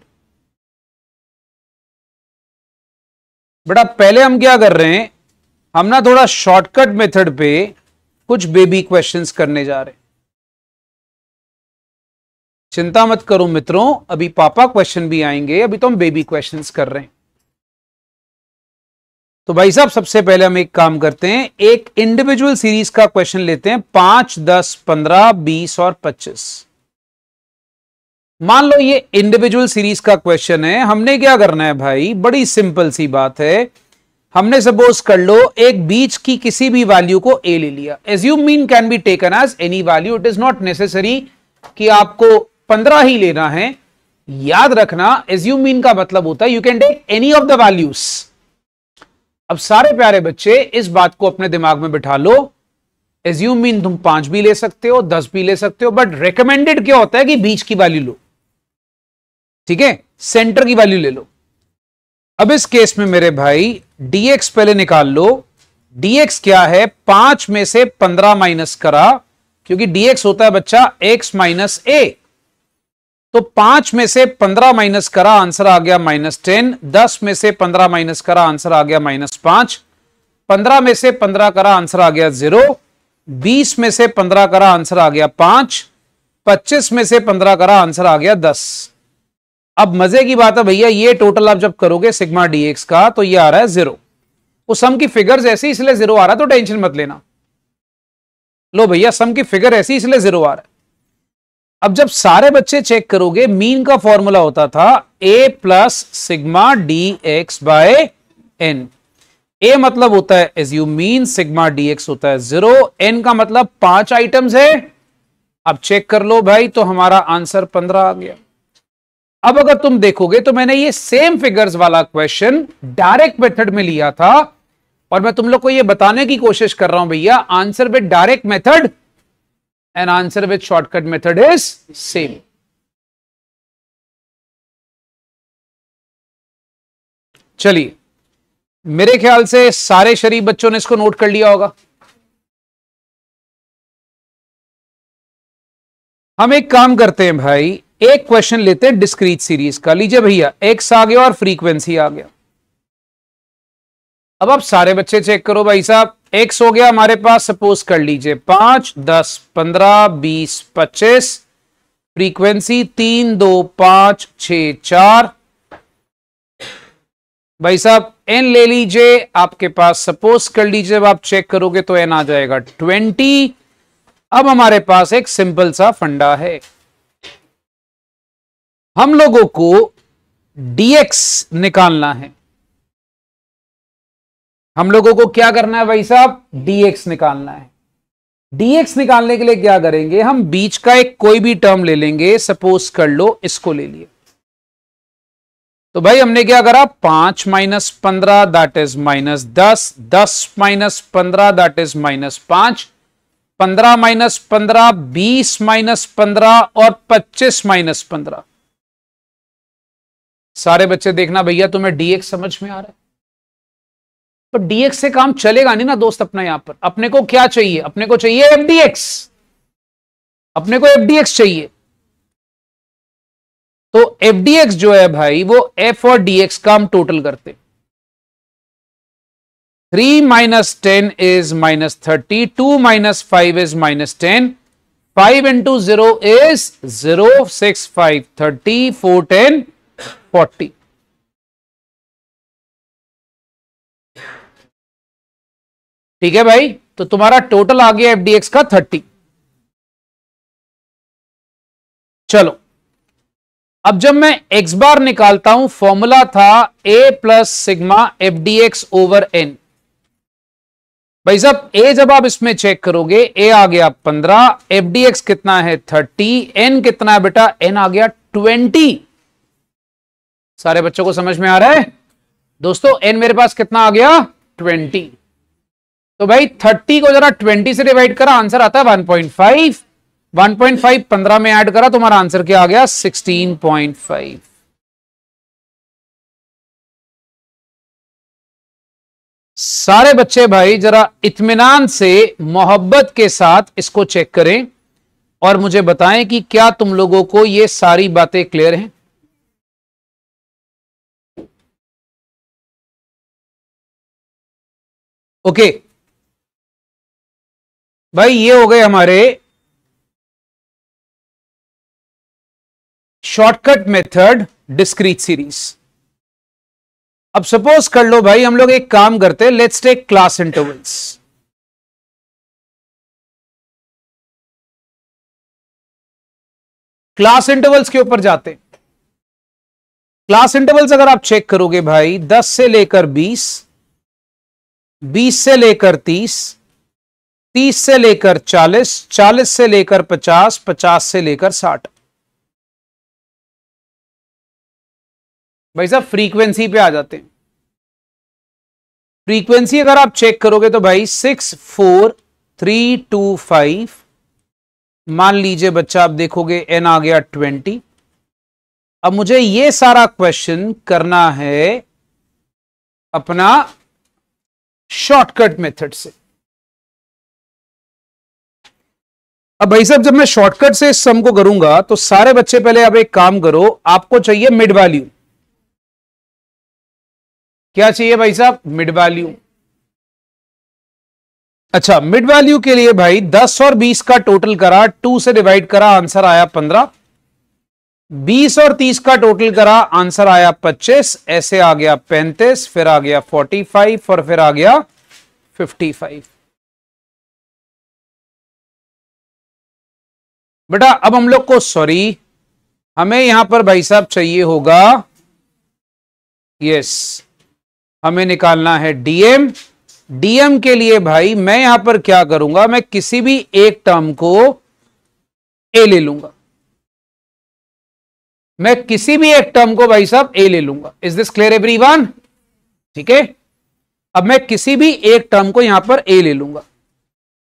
बेटा पहले हम क्या कर रहे हैं हम ना थोड़ा शॉर्टकट मेथड पे कुछ बेबी क्वेश्चंस करने जा रहे हैं चिंता मत करो मित्रों अभी पापा क्वेश्चन भी आएंगे अभी तो हम बेबी क्वेश्चंस कर रहे हैं तो भाई साहब सबसे पहले हम एक काम करते हैं एक इंडिविजुअल सीरीज का क्वेश्चन लेते हैं पांच दस पंद्रह बीस और पच्चीस मान लो ये इंडिविजुअल सीरीज का क्वेश्चन है हमने क्या करना है भाई बड़ी सिंपल सी बात है हमने सपोज कर लो एक बीच की किसी भी वैल्यू को ए ले लिया assume mean can be taken as any value it is not necessary कि आपको पंद्रह ही लेना है याद रखना एज्यूम मीन का मतलब होता है you can take any of the values अब सारे प्यारे बच्चे इस बात को अपने दिमाग में बिठा लो एज्यूम मीन तुम पांच भी ले सकते हो दस भी ले सकते हो बट रिकमेंडेड क्या होता है कि बीच की वैल्यू लो ठीक है सेंटर की वैल्यू ले लो अब इस केस में मेरे भाई dx पहले निकाल लो dx क्या है पांच में से पंद्रह माइनस करा क्योंकि dx होता है बच्चा x माइनस ए तो पांच में से पंद्रह माइनस करा आंसर आ गया माइनस टेन दस में से पंद्रह माइनस करा आंसर आ गया माइनस पांच पंद्रह में से पंद्रह करा आंसर आ गया जीरो बीस में से पंद्रह करा आंसर आ गया पांच पच्चीस में से पंद्रह करा आंसर आ गया दस अब मजे की बात है भैया ये टोटल आप जब करोगे सिग्मा डीएक्स का तो ये आ रहा है जीरो उस सम की फिगर्स ऐसी इसलिए जीरो आ रहा है तो टेंशन मत लेना लो भैया सम की फिगर ऐसी इसलिए जीरो आ रहा है अब जब सारे बच्चे चेक करोगे मीन का फॉर्मूला होता था a plus sigma d x by n a मतलब होता है assume mean sigma d x होता है जीरो एन का मतलब पांच आइटम्स है अब चेक कर लो भाई तो हमारा आंसर पंद्रह आ गया अब अगर तुम देखोगे तो मैंने ये सेम फिगर्स वाला क्वेश्चन डायरेक्ट मेथड में लिया था और मैं तुम लोग को ये बताने की कोशिश कर रहा हूं भैया answer with direct method and answer with shortcut method is same चलिए मेरे ख्याल से सारे शरीफ बच्चों ने इसको नोट कर लिया होगा हम एक काम करते हैं भाई एक क्वेश्चन लेते हैं डिस्क्रीट सीरीज का लीजिए भैया एक्स आ गया और फ्रीक्वेंसी आ गया अब आप सारे बच्चे चेक करो भाई साहब एक्स हो गया हमारे पास सपोज कर लीजिए पांच दस पंद्रह बीस पच्चीस फ्रीक्वेंसी तीन दो पांच छ चार भाई साहब एन ले लीजिए आपके पास सपोज कर लीजिए अब आप चेक करोगे तो एन आ जाएगा ट्वेंटी अब हमारे पास एक सिंपल सा फंडा है हम लोगों को डीएक्स निकालना है हम लोगों को क्या करना है भाई साहब डीएक्स निकालना है डीएक्स निकालने के लिए क्या करेंगे हम बीच का एक कोई भी टर्म ले लेंगे सपोज कर लो इसको ले लिए तो भाई हमने क्या करा पांच माइनस पंद्रह दैट इज माइनस दस दस माइनस पंद्रह दैट इज माइनस पांच पंद्रह माइनस पंद्रह बीस माइनस पंद्रह और पच्चीस माइनस पंद्रह सारे बच्चे देखना भैया तुम्हें डीएक्स समझ में आ रहा है पर डीएक्स से काम चलेगा नहीं ना दोस्त अपना यहां पर अपने को क्या चाहिए अपने को चाहिए एफडीएक्स अपने को एफडीएक्स चाहिए तो एफडीएक्स जो है भाई वो एफ और डीएक्स का हम टोटल करते three minus ten is minus thirty two minus five is minus ten five into zero is zero six five thirty four ten forty ठीक है भाई तो तुम्हारा टोटल आ गया एफडीएक्स का थर्टी चलो अब जब मैं एक्स बार निकालता हूं फॉर्मूला था a plus sigma fdx over n भाई साहब ए जब आप इसमें चेक करोगे ए आ गया पंद्रह एफडीएक्स कितना है थर्टी एन कितना है बेटा एन आ गया ट्वेंटी सारे बच्चों को समझ में आ रहा है दोस्तों एन मेरे पास कितना आ गया ट्वेंटी तो भाई थर्टी को जरा ट्वेंटी से डिवाइड करा आंसर आता है one point five one point five पंद्रह में ऐड करा तुम्हारा आंसर क्या आ गया सिक्सटीन पॉइंट फाइव सारे बच्चे भाई जरा इत्मीनान से मोहब्बत के साथ इसको चेक करें और मुझे बताएं कि क्या तुम लोगों को ये सारी बातें क्लियर हैं ओके भाई ये हो गए हमारे शॉर्टकट मेथड डिस्क्रीट सीरीज अब सपोज कर लो भाई हम लोग एक काम करते हैं let's take class intervals class intervals के ऊपर जाते क्लास इंटरवल्स अगर आप चेक करोगे भाई 10 से लेकर बीस से लेकर तीस तीस से लेकर चालीस चालीस से लेकर पचास पचास से लेकर साठ भाई साहब फ्रीक्वेंसी पे आ जाते हैं फ्रीक्वेंसी अगर आप चेक करोगे तो भाई six four three two five मान लीजिए बच्चा आप देखोगे एन आ गया ट्वेंटी अब मुझे ये सारा क्वेश्चन करना है अपना शॉर्टकट मेथड से अब भाई साहब जब मैं शॉर्टकट से इस सम को करूंगा तो सारे बच्चे पहले अब एक काम करो आपको चाहिए मिड वैल्यू क्या चाहिए भाई साहब मिड वैल्यू अच्छा मिड वैल्यू के लिए भाई 10 और 20 का टोटल करा 2 से डिवाइड करा आंसर आया बीस और तीस का टोटल करा आंसर आया पच्चीस ऐसे आ गया पैंतीस फिर आ गया फोर्टी फाइव और फिर आ गया फिफ्टी फाइव बेटा अब हम लोग को सॉरी हमें यहां पर भाई साहब चाहिए होगा यस हमें निकालना है डीएम डीएम के लिए भाई मैं यहां पर क्या करूंगा मैं किसी भी एक टर्म को ए ले लूंगा मैं किसी भी एक टर्म को भाई साहब ए ले लूंगा is this clear everyone ठीक है अब मैं किसी भी एक टर्म को यहां पर ए ले लूंगा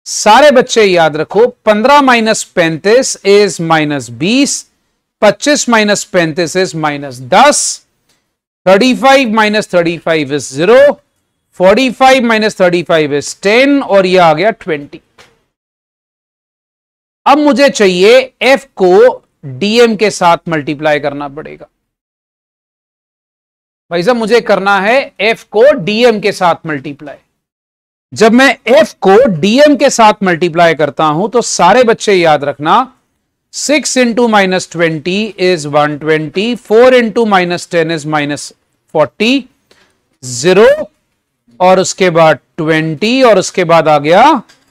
सारे बच्चे याद रखो पंद्रह माइनस पैंतीस इज माइनस बीस पच्चीस माइनस पैंतीस इज माइनस दस thirty five minus thirty five is zero forty five minus thirty five is ten और यह आ गया ट्वेंटी अब मुझे चाहिए एफ को डीएम के साथ मल्टीप्लाई करना पड़ेगा भाई साहब मुझे करना है एफ को डीएम के साथ मल्टीप्लाई जब मैं एफ को डीएम के साथ मल्टीप्लाई करता हूं तो सारे बच्चे याद रखना six into minus twenty is one twenty four into minus ten is minus forty zero और उसके बाद ट्वेंटी और उसके बाद आ गया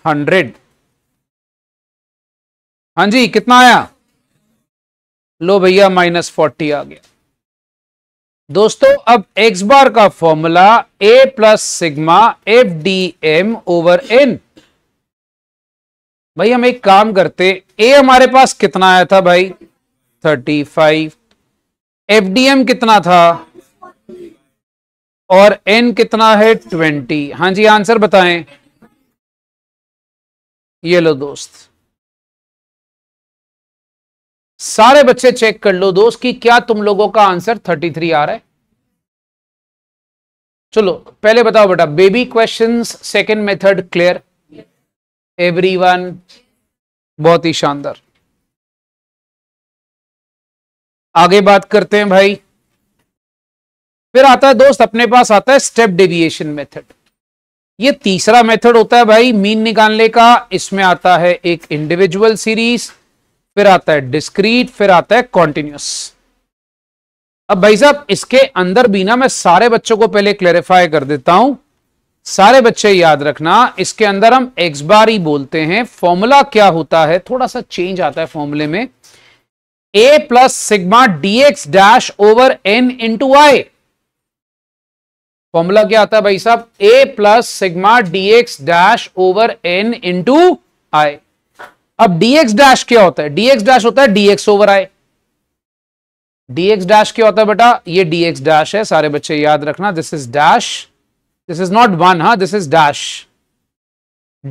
हंड्रेड हां जी कितना आया लो भैया माइनस फोर्टी आ गया दोस्तों अब एक्स बार का formula a plus sigma F d m over n भाई हम एक काम करते ए हमारे पास कितना आया था भाई thirty five f d m कितना था और एन कितना है ट्वेंटी हाँ जी आंसर बताएं ये लो दोस्त सारे बच्चे चेक कर लो दोस्त कि क्या तुम लोगों का आंसर 33 आ रहा है चलो पहले बताओ बेटा baby questions second method clear everyone बहुत ही शानदार आगे बात करते हैं भाई फिर आता है दोस्त अपने पास आता है स्टेप डेविएशन मेथड ये तीसरा मेथड होता है भाई मीन निकालने का इसमें आता है एक इंडिविजुअल सीरीज फिर आता है डिस्क्रीट फिर आता है कॉन्टिन्यूस अब भाई साहब इसके अंदर भी ना मैं सारे बच्चों को पहले क्लेरिफाई कर देता हूं सारे बच्चे याद रखना इसके अंदर हम एक्स बार ही बोलते हैं फॉर्मूला क्या होता है थोड़ा सा चेंज आता है फॉर्मूले में a plus sigma dx dash over N into i formula क्या आता है भाई साहब a plus sigma dx dash over N into i अब dx डैश क्या होता है dx डैश होता है dx over i dx dash क्या होता है बेटा ये dx डैश है सारे बच्चे याद रखना this is dash this is not one हा दिस इज डैश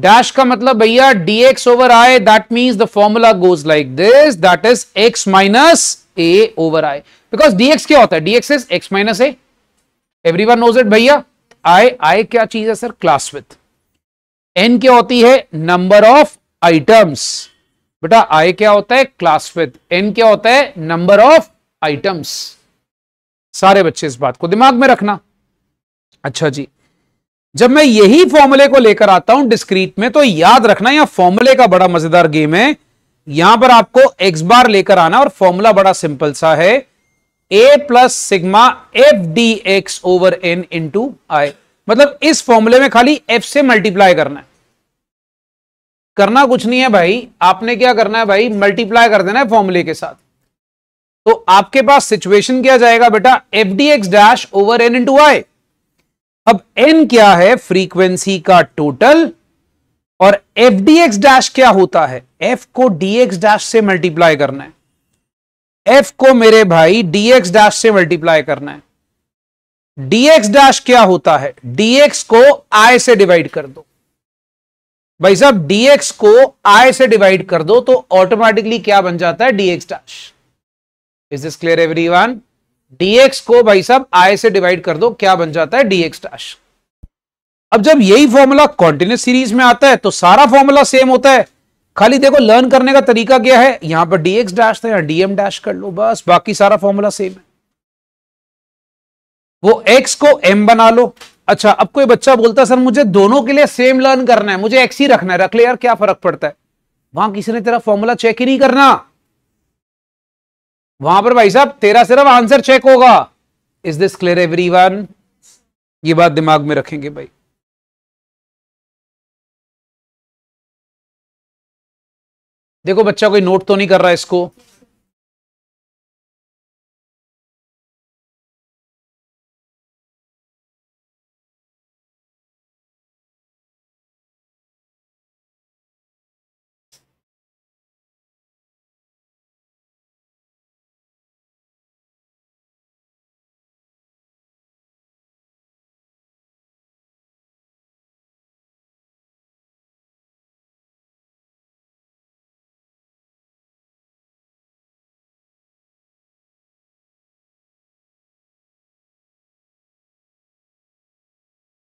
डैश का मतलब भैया dx over i that means the formula goes like this that is x minus a over i because dx क्या होता है dx is x minus a everyone knows it भैया I आई क्या चीज है सर क्लास विथ एन क्या होती है नंबर ऑफ आइटम्स बेटा आई क्या होता है क्लास विद एन क्या होता है नंबर ऑफ आइटम्स सारे बच्चे इस बात को दिमाग में रखना अच्छा जी जब मैं यही फॉर्मूले को लेकर आता हूं डिस्क्रीट में तो याद रखना यहां फॉर्मूले का बड़ा मजेदार गेम है यहां पर आपको एक्स बार लेकर आना और फॉर्मूला बड़ा सिंपल सा है a plus sigma F D x over N into i मतलब इस फॉर्मूले में खाली एफ से मल्टीप्लाई करना है करना कुछ नहीं है भाई आपने क्या करना है भाई मल्टीप्लाई कर देना है फॉर्मूले के साथ तो आपके पास सिचुएशन क्या जाएगा बेटा f D x dash over N into i अब एन क्या है फ्रीक्वेंसी का टोटल और एफ डी एक्स डैश क्या होता है एफ को डी एक्स डैश से मल्टीप्लाई करना है एफ को मेरे भाई डी एक्स डैश से मल्टीप्लाई करना है डीएक्स डैश क्या होता है डीएक्स को आई से डिवाइड कर दो भाई साहब dx को i से डिवाइड कर दो तो ऑटोमेटिकली क्या बन जाता है dx dash is this clear everyone को भाई साहब i से डिवाइड कर दो क्या बन जाता है dx डैश अब जब यही फॉर्मूला कॉन्टिन्यूस सीरीज में आता है तो सारा फॉर्मूला सेम होता है खाली देखो लर्न करने का तरीका क्या है यहां पर dx डैश था यहां dm डैश कर लो बस बाकी सारा फॉर्मूला सेम है वो x को m बना लो अच्छा अब कोई बच्चा बोलता सर मुझे दोनों के लिए सेम लर्न करना है मुझे एक्स ही रखना है रख ले यार क्या फर्क पड़ता है वहां किसी ने तेरा फॉर्मूला चेक ही नहीं करना वहां पर भाई साहब तेरा सिर्फ आंसर चेक होगा is this clear everyone ये बात दिमाग में रखेंगे भाई देखो बच्चा कोई नोट तो नहीं कर रहा इसको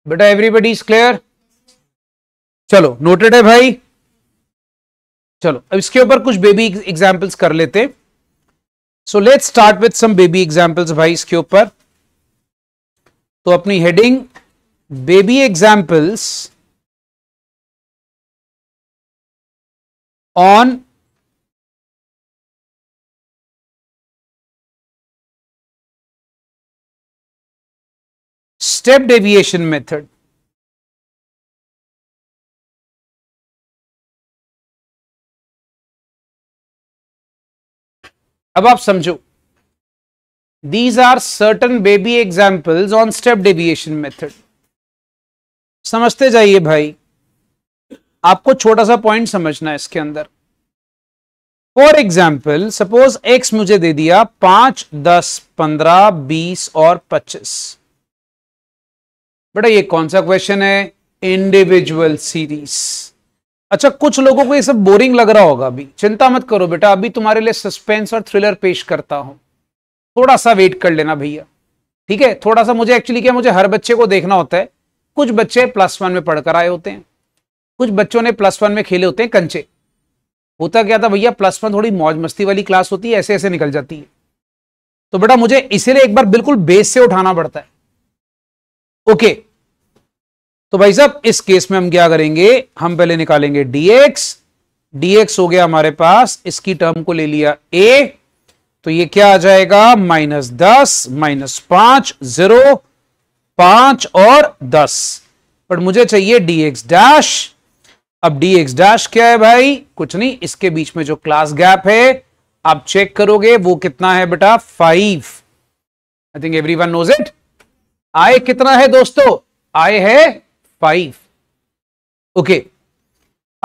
बेटा एवरीबडी इज क्लियर चलो नोटेड है भाई चलो अब इसके ऊपर कुछ बेबी एग्जाम्पल्स कर लेते so let's start with some baby examples भाई इसके ऊपर तो अपनी heading baby examples on step deviation method अब आप समझो these are certain baby examples on step deviation method समझते जाइए भाई आपको छोटा सा पॉइंट समझना है इसके अंदर फॉर एग्जाम्पल सपोज एक्स मुझे दे दिया पांच दस पंद्रह बीस और पच्चीस बेटा ये कौन सा क्वेश्चन है इंडिविजुअल सीरीज अच्छा कुछ लोगों को ये सब बोरिंग लग रहा होगा अभी चिंता मत करो बेटा अभी तुम्हारे लिए सस्पेंस और थ्रिलर पेश करता हूं थोड़ा सा वेट कर लेना भैया ठीक है थोड़ा सा मुझे एक्चुअली क्या मुझे हर बच्चे को देखना होता है कुछ बच्चे प्लस वन में पढ़कर आए होते हैं कुछ बच्चों ने प्लस वन में खेले होते हैं कंचे होता क्या था भैया प्लस वन थोड़ी मौज मस्ती वाली क्लास होती है ऐसे ऐसे निकल जाती है तो बेटा मुझे इसीलिए एक बार बिल्कुल बेस से उठाना पड़ता है ओके तो भाई साहब इस केस में हम क्या करेंगे हम पहले निकालेंगे dx dx हो गया हमारे पास इसकी टर्म को ले लिया a तो ये क्या आ जाएगा माइनस दस माइनस पांच जीरो पांच और दस बट मुझे चाहिए dx डैश अब dx डैश क्या है भाई कुछ नहीं इसके बीच में जो क्लास गैप है आप चेक करोगे वो कितना है बेटा five I think everyone knows it i कितना है दोस्तों आय है फाइव ओके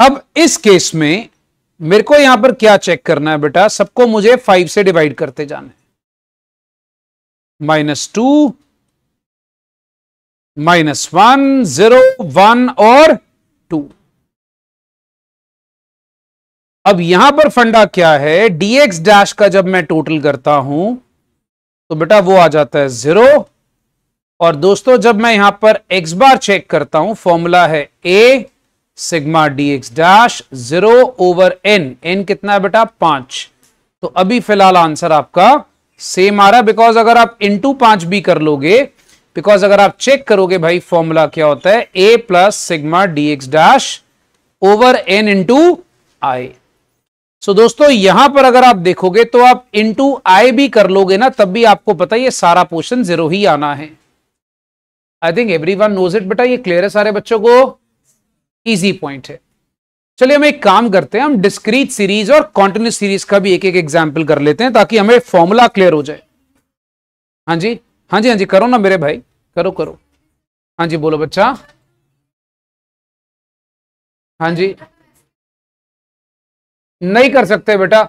अब इस केस में मेरे को यहां पर क्या चेक करना है बेटा सबको मुझे फाइव से डिवाइड करते जाना है minus two minus one zero one और टू अब यहां पर फंडा क्या है डीएक्स डैश का जब मैं टोटल करता हूं तो बेटा वो आ जाता है जीरो और दोस्तों जब मैं यहां पर एक्स बार चेक करता हूं फॉर्मूला है a sigma dx dash zero over n n कितना है बेटा पांच तो अभी फिलहाल आंसर आपका सेम आ रहा है बिकॉज अगर आप इन टू पांच भी कर लोगे बिकॉज अगर आप चेक करोगे भाई फॉर्मूला क्या होता है a plus sigma dx dash over n to i so दोस्तों यहां पर अगर आप देखोगे तो आप इन टू आई भी कर लोगे ना तब भी आपको पता है ये सारा पोर्शन जीरो ही आना है I think everyone knows it बेटा ये क्लियर है सारे बच्चों को ईजी पॉइंट है चलिए हम एक काम करते हैं हम डिस्क्रीट सीरीज और कॉन्टिन्यूस सीरीज का भी एक एक एग्जाम्पल कर लेते हैं ताकि हमें फॉर्मूला क्लियर हो जाए हाँ जी हाँ जी हाँ जी करो ना मेरे भाई करो करो हाँ जी बोलो बच्चा हाँ जी नहीं कर सकते बेटा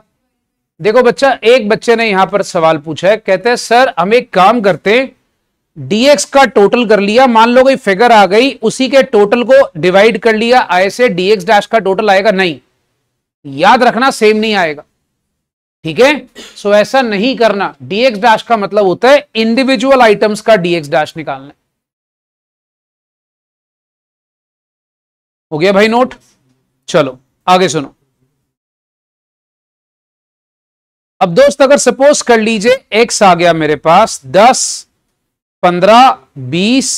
देखो बच्चा एक बच्चे ने यहां पर सवाल पूछा है कहते हैं सर हम एक काम करते हैं डीएक्स का टोटल कर लिया मान लो कोई फिगर आ गई उसी के टोटल को डिवाइड कर लिया ऐसे डीएक्स डैश का टोटल आएगा नहीं याद रखना सेम नहीं आएगा ठीक है सो ऐसा नहीं करना डीएक्स डैश का मतलब होता है इंडिविजुअल आइटम्स का डीएक्स डैश निकालना हो गया भाई नोट चलो आगे सुनो अब दोस्त अगर सपोज कर लीजिए एक्स आ गया मेरे पास दस पंद्रह बीस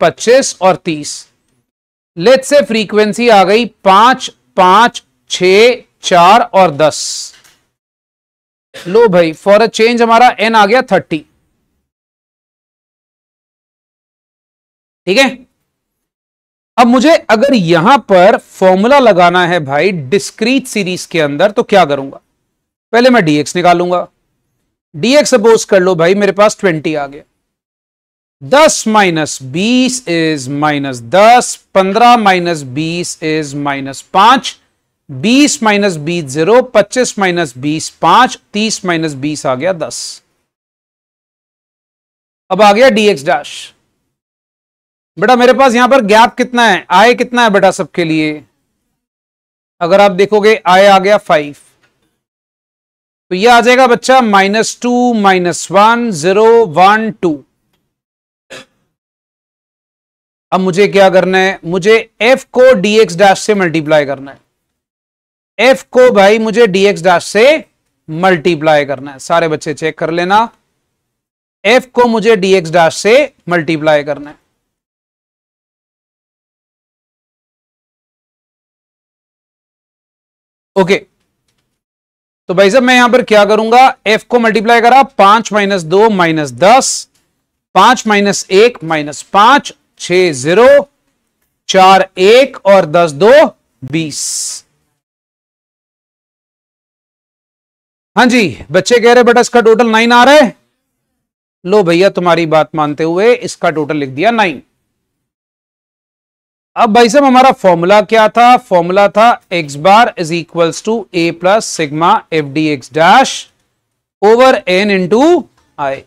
पच्चीस और तीस लेट से फ्रीक्वेंसी आ गई पांच पांच छ चार और दस लो भाई फॉर अ चेंज हमारा एन आ गया थर्टी ठीक है अब मुझे अगर यहां पर फॉर्मूला लगाना है भाई डिस्क्रीट सीरीज के अंदर तो क्या करूंगा पहले मैं डीएक्स निकालूंगा डीएक्स सपोज कर लो भाई मेरे पास ट्वेंटी आ गया दस माइनस बीस इज माइनस दस पंद्रह माइनस बीस इज माइनस पांच बीस माइनस बीस जीरो पच्चीस माइनस बीस पांच तीस माइनस बीस आ गया दस अब आ गया डीएक्स डैश बेटा मेरे पास यहां पर गैप कितना है आय कितना है बेटा सबके लिए अगर आप देखोगे आय आ गया फाइव तो ये आ जाएगा बच्चा minus two minus one zero one two अब मुझे क्या करना है मुझे एफ को डीएक्स डैश से मल्टीप्लाई करना है एफ को भाई मुझे डीएक्स डैश से मल्टीप्लाई करना है सारे बच्चे चेक कर लेना एफ को मुझे डीएक्स डैश से मल्टीप्लाई करना है ओके तो भाई साहब मैं यहां पर क्या करूंगा एफ को मल्टीप्लाई करा पांच माइनस दो माइनस दस पांच माइनस एक माइनस पांच छ जीरो चार एक और दस दो बीस हाँ जी बच्चे कह रहे बेटा इसका टोटल नाइन आ रहा है लो भैया तुम्हारी बात मानते हुए इसका टोटल लिख दिया नाइन अब भाई साहब हमारा फॉर्मूला क्या था फॉर्मूला था X bar is equals to A plus sigma F D x dash over N into I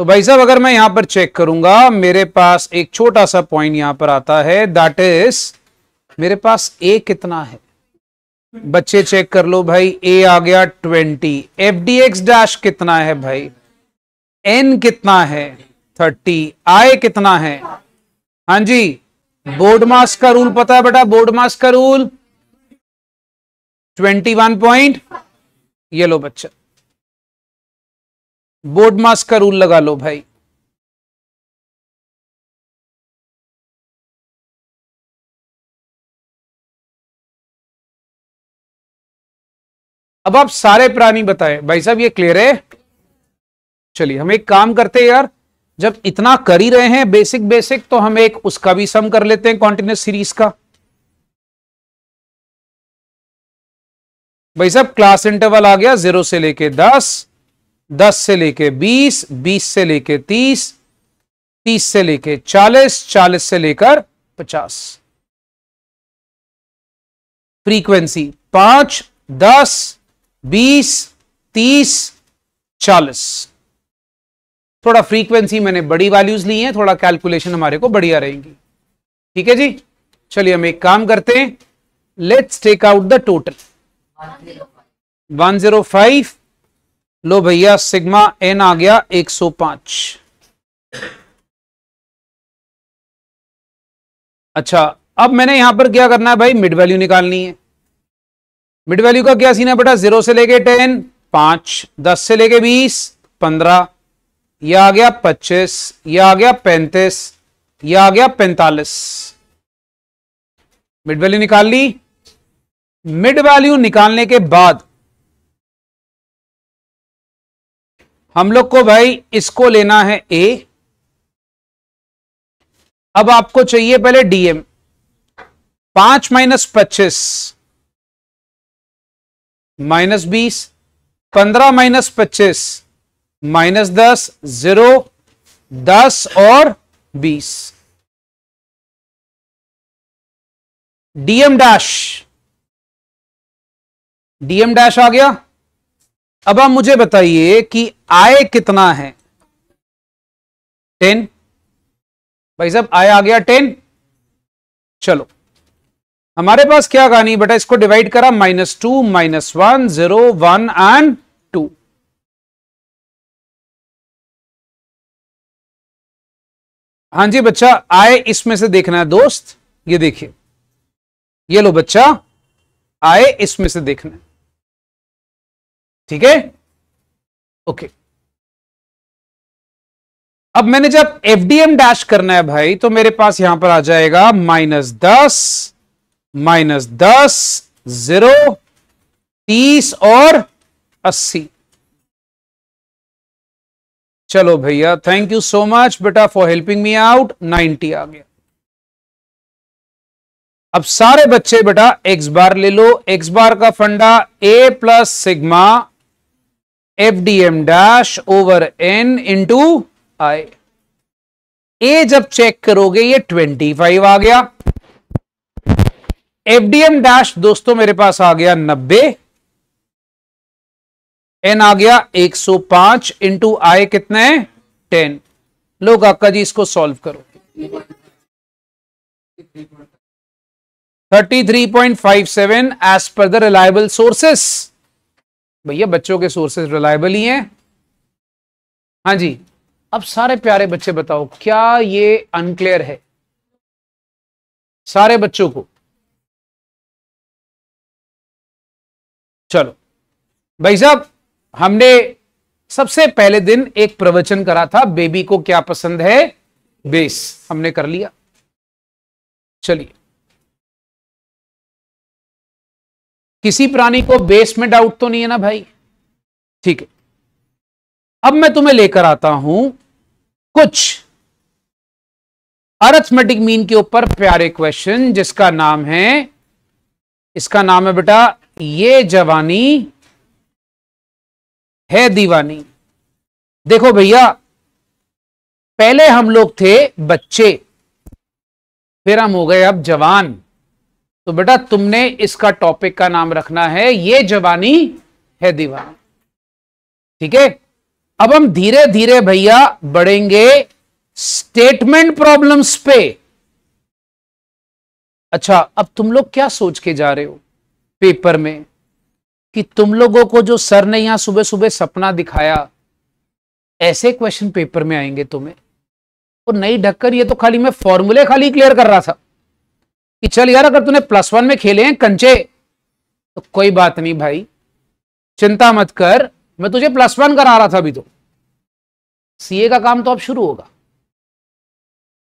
तो भाई साहब अगर मैं यहां पर चेक करूंगा मेरे पास एक छोटा सा पॉइंट यहां पर आता है दैट इज मेरे पास ए कितना है बच्चे चेक कर लो भाई ए आ गया twenty F D x dash कितना है भाई एन कितना है थर्टी आई कितना है हाँ जी बोर्ड मास का रूल पता है बेटा बोर्ड मास का रूल ट्वेंटी वन पॉइंट ये लो बच्चा बोर्ड मास का रूल लगा लो भाई अब आप सारे प्राणी बताएं भाई साहब ये क्लियर है चलिए हम एक काम करते हैं यार जब इतना कर ही रहे हैं बेसिक बेसिक तो हम एक उसका भी सम कर लेते हैं कॉन्टिन्यूस सीरीज का भाई साहब क्लास इंटरवल आ गया जीरो से लेके दस दस से लेके बीस बीस से लेके तीस तीस से लेके चालीस चालीस से लेकर पचास फ्रीक्वेंसी पांच दस बीस तीस चालीस थोड़ा फ्रीक्वेंसी मैंने बड़ी वैल्यूज ली हैं थोड़ा कैलकुलेशन हमारे को बढ़िया रहेगी ठीक है जी चलिए हम एक काम करते हैं let's take out the total 105 लो भैया सिग्मा एन आ गया 105 अच्छा अब मैंने यहां पर क्या करना है भाई मिड वैल्यू निकालनी है मिड वैल्यू का क्या सीन है बेटा जीरो से लेके टेन पांच दस से लेके बीस पंद्रह यह आ गया पच्चीस यह आ गया पैंतीस यह आ गया पैंतालीस मिड वैल्यू निकाल ली मिड वैल्यू निकालने के बाद हम लोग को भाई इसको लेना है ए अब आपको चाहिए पहले डीएम पांच माइनस पच्चीस माइनस बीस पंद्रह माइनस पच्चीस माइनस दस जीरो दस और बीस डीएम डैश डीएम डैश आ गया अब आप मुझे बताइए कि आय कितना है टेन भाई साहब आय आ गया टेन चलो हमारे पास क्या कहानी बेटा इसको डिवाइड करा minus two minus one zero one and two हां जी बच्चा आय इसमें से देखना है दोस्त ये देखिए ये लो बच्चा आय इसमें से देखना है ठीक है ओके अब मैंने जब एफडीएम डैश करना है भाई तो मेरे पास यहां पर आ जाएगा माइनस दस माइनस दस जीरो तीस और अस्सी चलो भैया थैंक यू सो मच बेटा for helping me out ninety आ गया अब सारे बच्चे बेटा एक्स बार ले लो एक्स बार का फंडा A plus sigma F D M dash over N into I A जब चेक करोगे ये 25 आ गया एफ डी एम डैश दोस्तों मेरे पास आ गया 90 एन आ गया 105 इंटू आई कितने टेन लोग आपका जी इसको सॉल्व करो 33.57 as per the reliable sources भैया बच्चों के सोर्सेज रिलायबल ही हैं हाँ जी अब सारे प्यारे बच्चे बताओ क्या ये अनक्लियर है सारे बच्चों को चलो भाई साहब हमने सबसे पहले दिन एक प्रवचन करा था बेबी को क्या पसंद है बेस हमने कर लिया चलिए किसी प्राणी को बेस में डाउट तो नहीं है ना भाई ठीक है अब मैं तुम्हें लेकर आता हूं कुछ अरथमेटिक मीन के ऊपर प्यारे क्वेश्चन जिसका नाम है इसका नाम है बेटा ये जवानी है दीवानी देखो भैया पहले हम लोग थे बच्चे फिर हम हो गए अब जवान तो बेटा तुमने इसका टॉपिक का नाम रखना है ये जवानी है दीवानी ठीक है अब हम धीरे धीरे भैया बढ़ेंगे स्टेटमेंट प्रॉब्लम्स पे अच्छा अब तुम लोग क्या सोच के जा रहे हो पेपर में कि तुम लोगों को जो सर ने यहां सुबह सुबह सपना दिखाया ऐसे क्वेश्चन पेपर में आएंगे तुम्हें और नहीं ढककर ये तो खाली मैं फॉर्मूले खाली क्लियर कर रहा था कि चल यार अगर तूने प्लस वन में खेले हैं कंचे तो कोई बात नहीं भाई चिंता मत कर मैं तुझे प्लस वन करा रहा था अभी तो सीए का काम तो अब शुरू होगा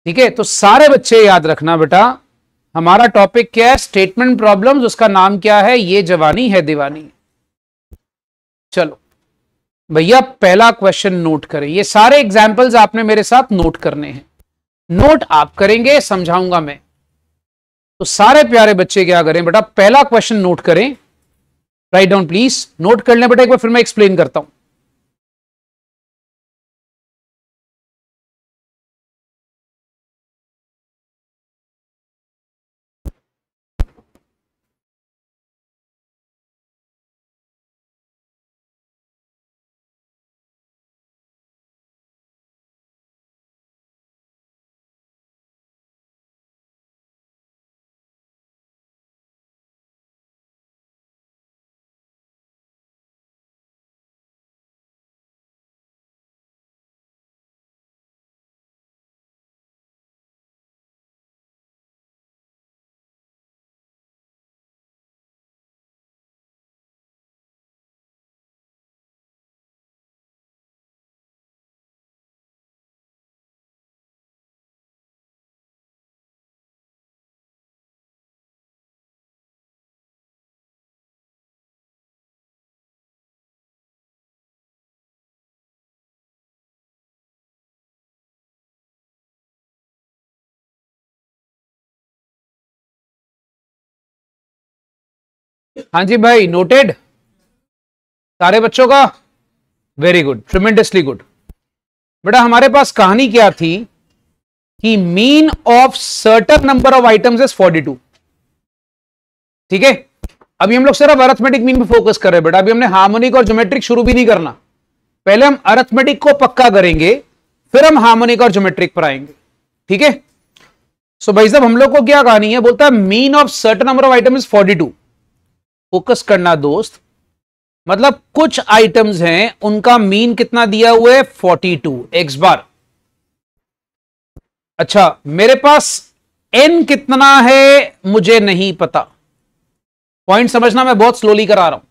ठीक है तो सारे बच्चे याद रखना बेटा हमारा टॉपिक क्या है स्टेटमेंट प्रॉब्लम्स उसका नाम क्या है ये जवानी है दीवानी चलो भैया पहला क्वेश्चन नोट करें ये सारे एग्जाम्पल्स आपने मेरे साथ नोट करने हैं नोट आप करेंगे समझाऊंगा मैं तो सारे प्यारे बच्चे क्या करें बेटा पहला क्वेश्चन नोट करें राइट डाउन प्लीज नोट कर लें बेटा एक बार फिर मैं एक्सप्लेन करता हूं हाँ जी भाई नोटेड सारे बच्चों का वेरी गुड ट्रिमेंडसली गुड बेटा हमारे पास कहानी क्या थी कि mean of certain number of items is 42 ठीक है अभी हम लोग सिर्फ अरथमेटिक मीन पे फोकस कर रहे हैं बेटा अभी हमने हार्मोनिक और ज्योमेट्रिक शुरू भी नहीं करना पहले हम अरथमेटिक को पक्का करेंगे फिर हम हार्मोनिक और ज्योमेट्रिक पर आएंगे ठीक है सो भाई साहब हम लोग को क्या कहानी है बोलता है mean of certain number of item is forty two focus करना दोस्त मतलब कुछ आइटम्स हैं उनका मीन कितना दिया हुआ है फोर्टी टू एक्स बार अच्छा मेरे पास एन कितना है मुझे नहीं पता पॉइंट समझना मैं बहुत स्लोली करा रहा हूं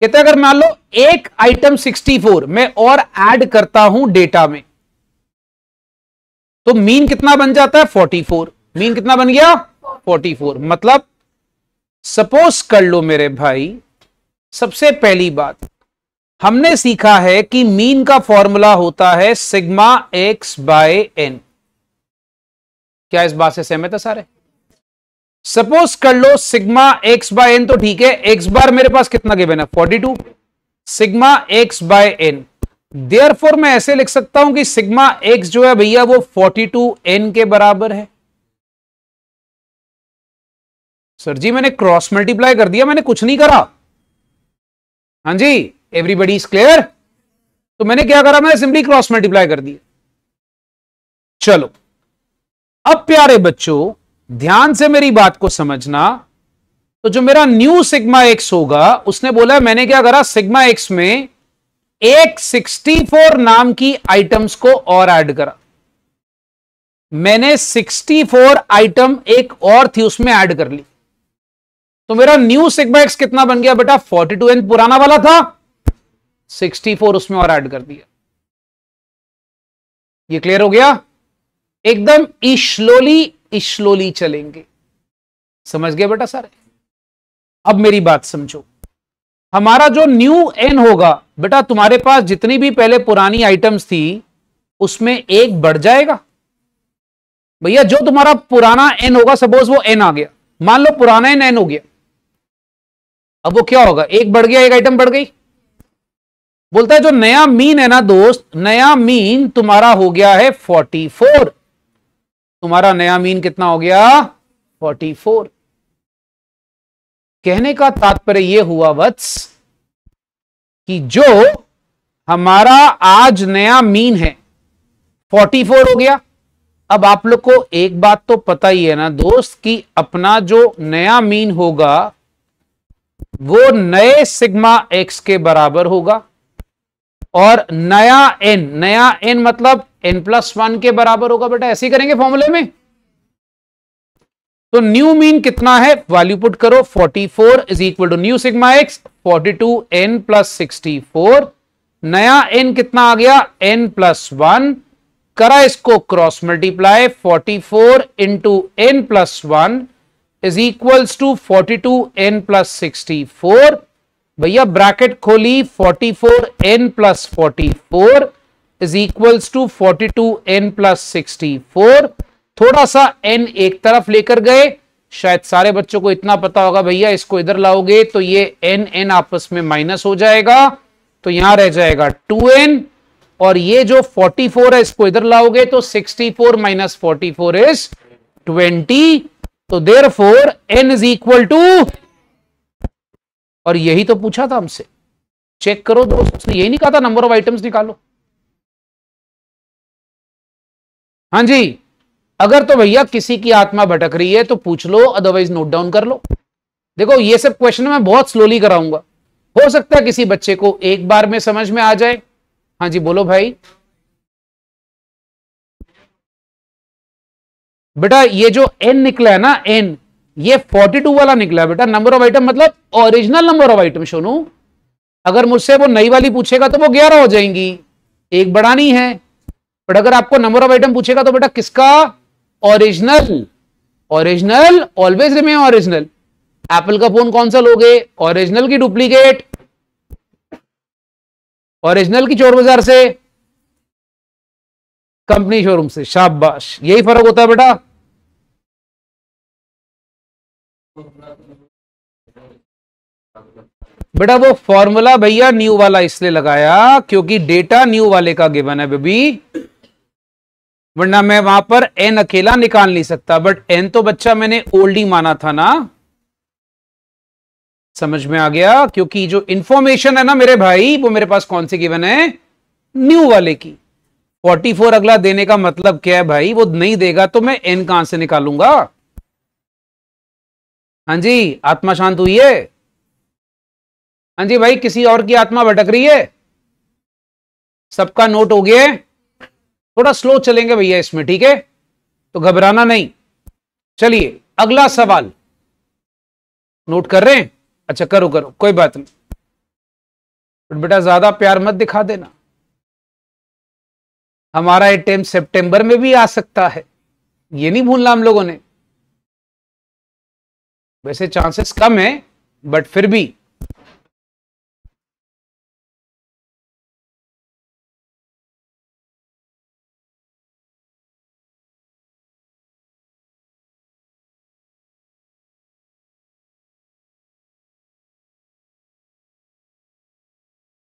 कहते अगर मान लो एक आइटम सिक्सटी फोर मैं और ऐड करता हूं डेटा में तो मीन कितना बन जाता है फोर्टी फोर मीन कितना बन गया फोर्टी फोर मतलब सपोज कर लो मेरे भाई सबसे पहली बात हमने सीखा है कि मीन का फॉर्मूला होता है सिग्मा एक्स बाय एन क्या इस बात से सहमत है सारे सपोज कर लो सिग्मा एक्स बाय एन तो ठीक है एक्स बार मेरे पास कितना गिवन है to sigma x by N there मैं ऐसे लिख सकता हूं कि सिग्मा एक्स जो है भैया वो फोर्टी टू एन के बराबर है सर जी मैंने क्रॉस मल्टीप्लाई कर दिया मैंने कुछ नहीं करा हाँ जी एवरीबडी इज क्लियर तो मैंने क्या करा मैंने सिंपली क्रॉस मल्टीप्लाई कर दिया चलो अब प्यारे बच्चों ध्यान से मेरी बात को समझना तो जो मेरा न्यू सिग्मा एक्स होगा उसने बोला मैंने क्या करा सिग्मा एक्स में एक सिक्सटी फोर नाम की आइटम्स को और ऐड करा मैंने सिक्सटी फोर आइटम एक और थी उसमें ऐड कर ली तो मेरा न्यू सिग्मा एक्स कितना बन गया बेटा टू एन पुराना वाला था 64 उसमें और ऐड कर दिया ये क्लियर हो गया एकदम इश्लोली स्लोली चलेंगे समझ गए बेटा सारे अब मेरी बात समझो हमारा जो न्यू एन होगा बेटा तुम्हारे पास जितनी भी पहले पुरानी आइटम्स थी उसमें एक बढ़ जाएगा भैया जो तुम्हारा पुराना एन होगा सपोज वो एन आ गया मान लो पुराना एन एन हो गया अब वो क्या होगा एक बढ़ गया एक आइटम बढ़ गई बोलता है जो नया मीन है ना दोस्त नया मीन तुम्हारा हो गया है फोर्टी फोर तुम्हारा नया मीन कितना हो गया फोर्टी फोर कहने का तात्पर्य यह हुआ वत्स कि जो हमारा आज नया मीन है फोर्टी फोर हो गया अब आप लोग को एक बात तो पता ही है ना दोस्त कि अपना जो नया मीन होगा वो नए सिग्मा एक्स के बराबर होगा और नया एन नया एन मतलब एन प्लस वन के बराबर होगा बेटा ऐसे ही करेंगे फॉर्मूले में तो न्यू मीन कितना है वैल्यू पुट करो 44 four is equal to new sigma X forty two N plus sixty four नया एन कितना आ गया एन प्लस वन करा इसको cross multiply 44 four into N plus one is equals to 42n plus four भैया bracket खोली 44n plus four is equals to 42n plus four थोड़ा सा n एक तरफ लेकर गए शायद सारे बच्चों को इतना पता होगा भैया इसको इधर लाओगे तो ये n n आपस में माइनस हो जाएगा तो यहां रह जाएगा 2n और ये जो 44 है इसको इधर लाओगे तो 64 four minus forty is twenty तो there four N is equal to और यही तो पूछा था हमसे चेक करो दोस्त यही नहीं कहा था नंबर ऑफ आइटम्स निकालो हां जी अगर तो भैया किसी की आत्मा भटक रही है तो पूछ लो अदरवाइज नोट डाउन कर लो देखो ये सब क्वेश्चन मैं बहुत स्लोली कराऊंगा हो सकता है किसी बच्चे को एक बार में समझ में आ जाए हाँ जी बोलो भाई बेटा ये जो एन निकला है ना एन ये 42 वाला निकला है बेटा नंबर ऑफ आइटम मतलब original number of item Sonu अगर मुझसे वो नई वाली पूछेगा तो वो ग्यारह हो जाएंगी एक बढ़ानी है बट अगर आपको नंबर ऑफ आइटम पूछेगा तो बेटा किसका original original always remain original Apple का फोन कौन सा लोगे ओरिजिनल की डुप्लीकेट ओरिजिनल की चोर बाजार से कंपनी शोरूम से शाबाश यही फर्क होता है बेटा बेटा वो फॉर्मूला भैया न्यू वाला इसलिए लगाया क्योंकि डेटा न्यू वाले का गिवन है बेबी वरना मैं वहां पर एन अकेला निकाल नहीं सकता बट एन तो बच्चा मैंने ओल्ड ही माना था ना समझ में आ गया क्योंकि जो इंफॉर्मेशन है ना मेरे भाई वो मेरे पास कौन सी गिवन है न्यू वाले की 44 अगला देने का मतलब क्या है भाई वो नहीं देगा तो मैं एन कहां से निकालूंगा हाँ जी आत्मा शांत हुई है हाँ जी भाई किसी और की आत्मा भटक रही है सबका नोट हो गया है थोड़ा स्लो चलेंगे भैया इसमें ठीक है तो घबराना नहीं चलिए अगला सवाल नोट कर रहे हैं अच्छा करो करो कोई बात नहीं बेटा ज्यादा प्यार मत दिखा देना हमारा एटेम सितंबर में भी आ सकता है ये नहीं भूलना हम लोगों ने वैसे चांसेस कम है बट फिर भी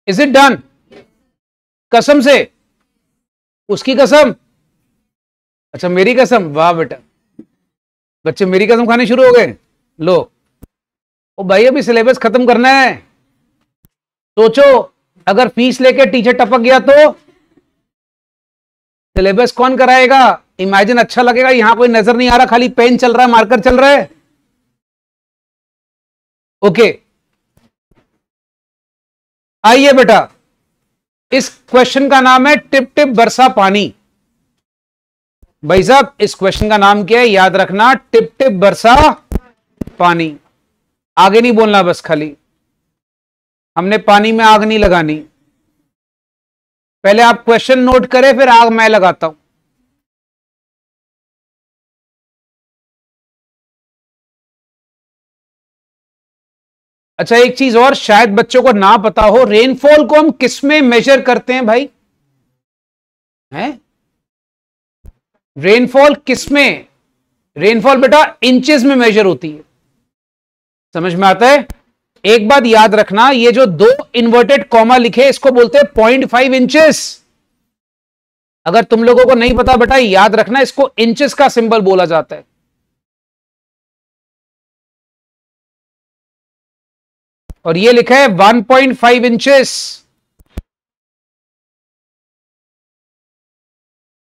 इज इट डन कसम से उसकी कसम अच्छा मेरी कसम वाह बेटा बच्चे मेरी कसम खाने शुरू हो गए लो ओ भाई अभी सिलेबस खत्म करना है सोचो अगर फीस लेके टीचर टपक गया तो सिलेबस कौन कराएगा इमेजिन अच्छा लगेगा यहां कोई नजर नहीं आ रहा खाली पेन चल रहा है मार्कर चल रहा है ओके okay. आइए बेटा इस क्वेश्चन का नाम है टिप टिप बरसा पानी भाई साहब इस क्वेश्चन का नाम क्या है याद रखना टिप टिप बरसा पानी आगे नहीं बोलना बस खाली हमने पानी में आग नहीं लगानी पहले आप क्वेश्चन नोट करें फिर आग मैं लगाता हूं अच्छा एक चीज और शायद बच्चों को ना पता हो रेनफॉल को हम किस में मेजर करते हैं भाई हैं रेनफॉल किस में रेनफॉल बेटा इंचेस में मेजर होती है समझ में आता है एक बात याद रखना ये जो दो इन्वर्टेड कॉमा लिखे इसको बोलते हैं पॉइंट फाइव इंचेस अगर तुम लोगों को नहीं पता बेटा याद रखना इसको इंचेस का सिंबल बोला जाता है और ये लिखा है 1.5 पॉइंट फाइव इंचेस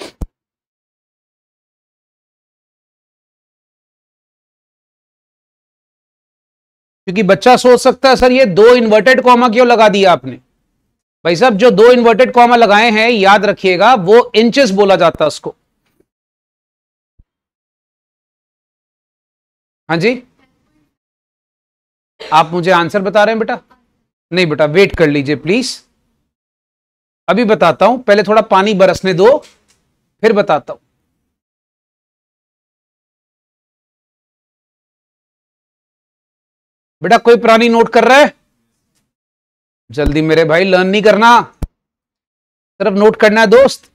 क्योंकि बच्चा सोच सकता है सर ये दो इन्वर्टेड कॉमा क्यों लगा दिया आपने भाई साहब जो दो इन्वर्टेड कॉमा लगाए हैं याद रखिएगा वो इंचेस बोला जाता है उसको हाँ जी आप मुझे आंसर बता रहे हैं बेटा नहीं बेटा वेट कर लीजिए प्लीज अभी बताता हूं पहले थोड़ा पानी बरसने दो फिर बताता हूं बेटा कोई प्राणी नोट कर रहा है जल्दी मेरे भाई लर्न नहीं करना सिर्फ नोट करना है दोस्त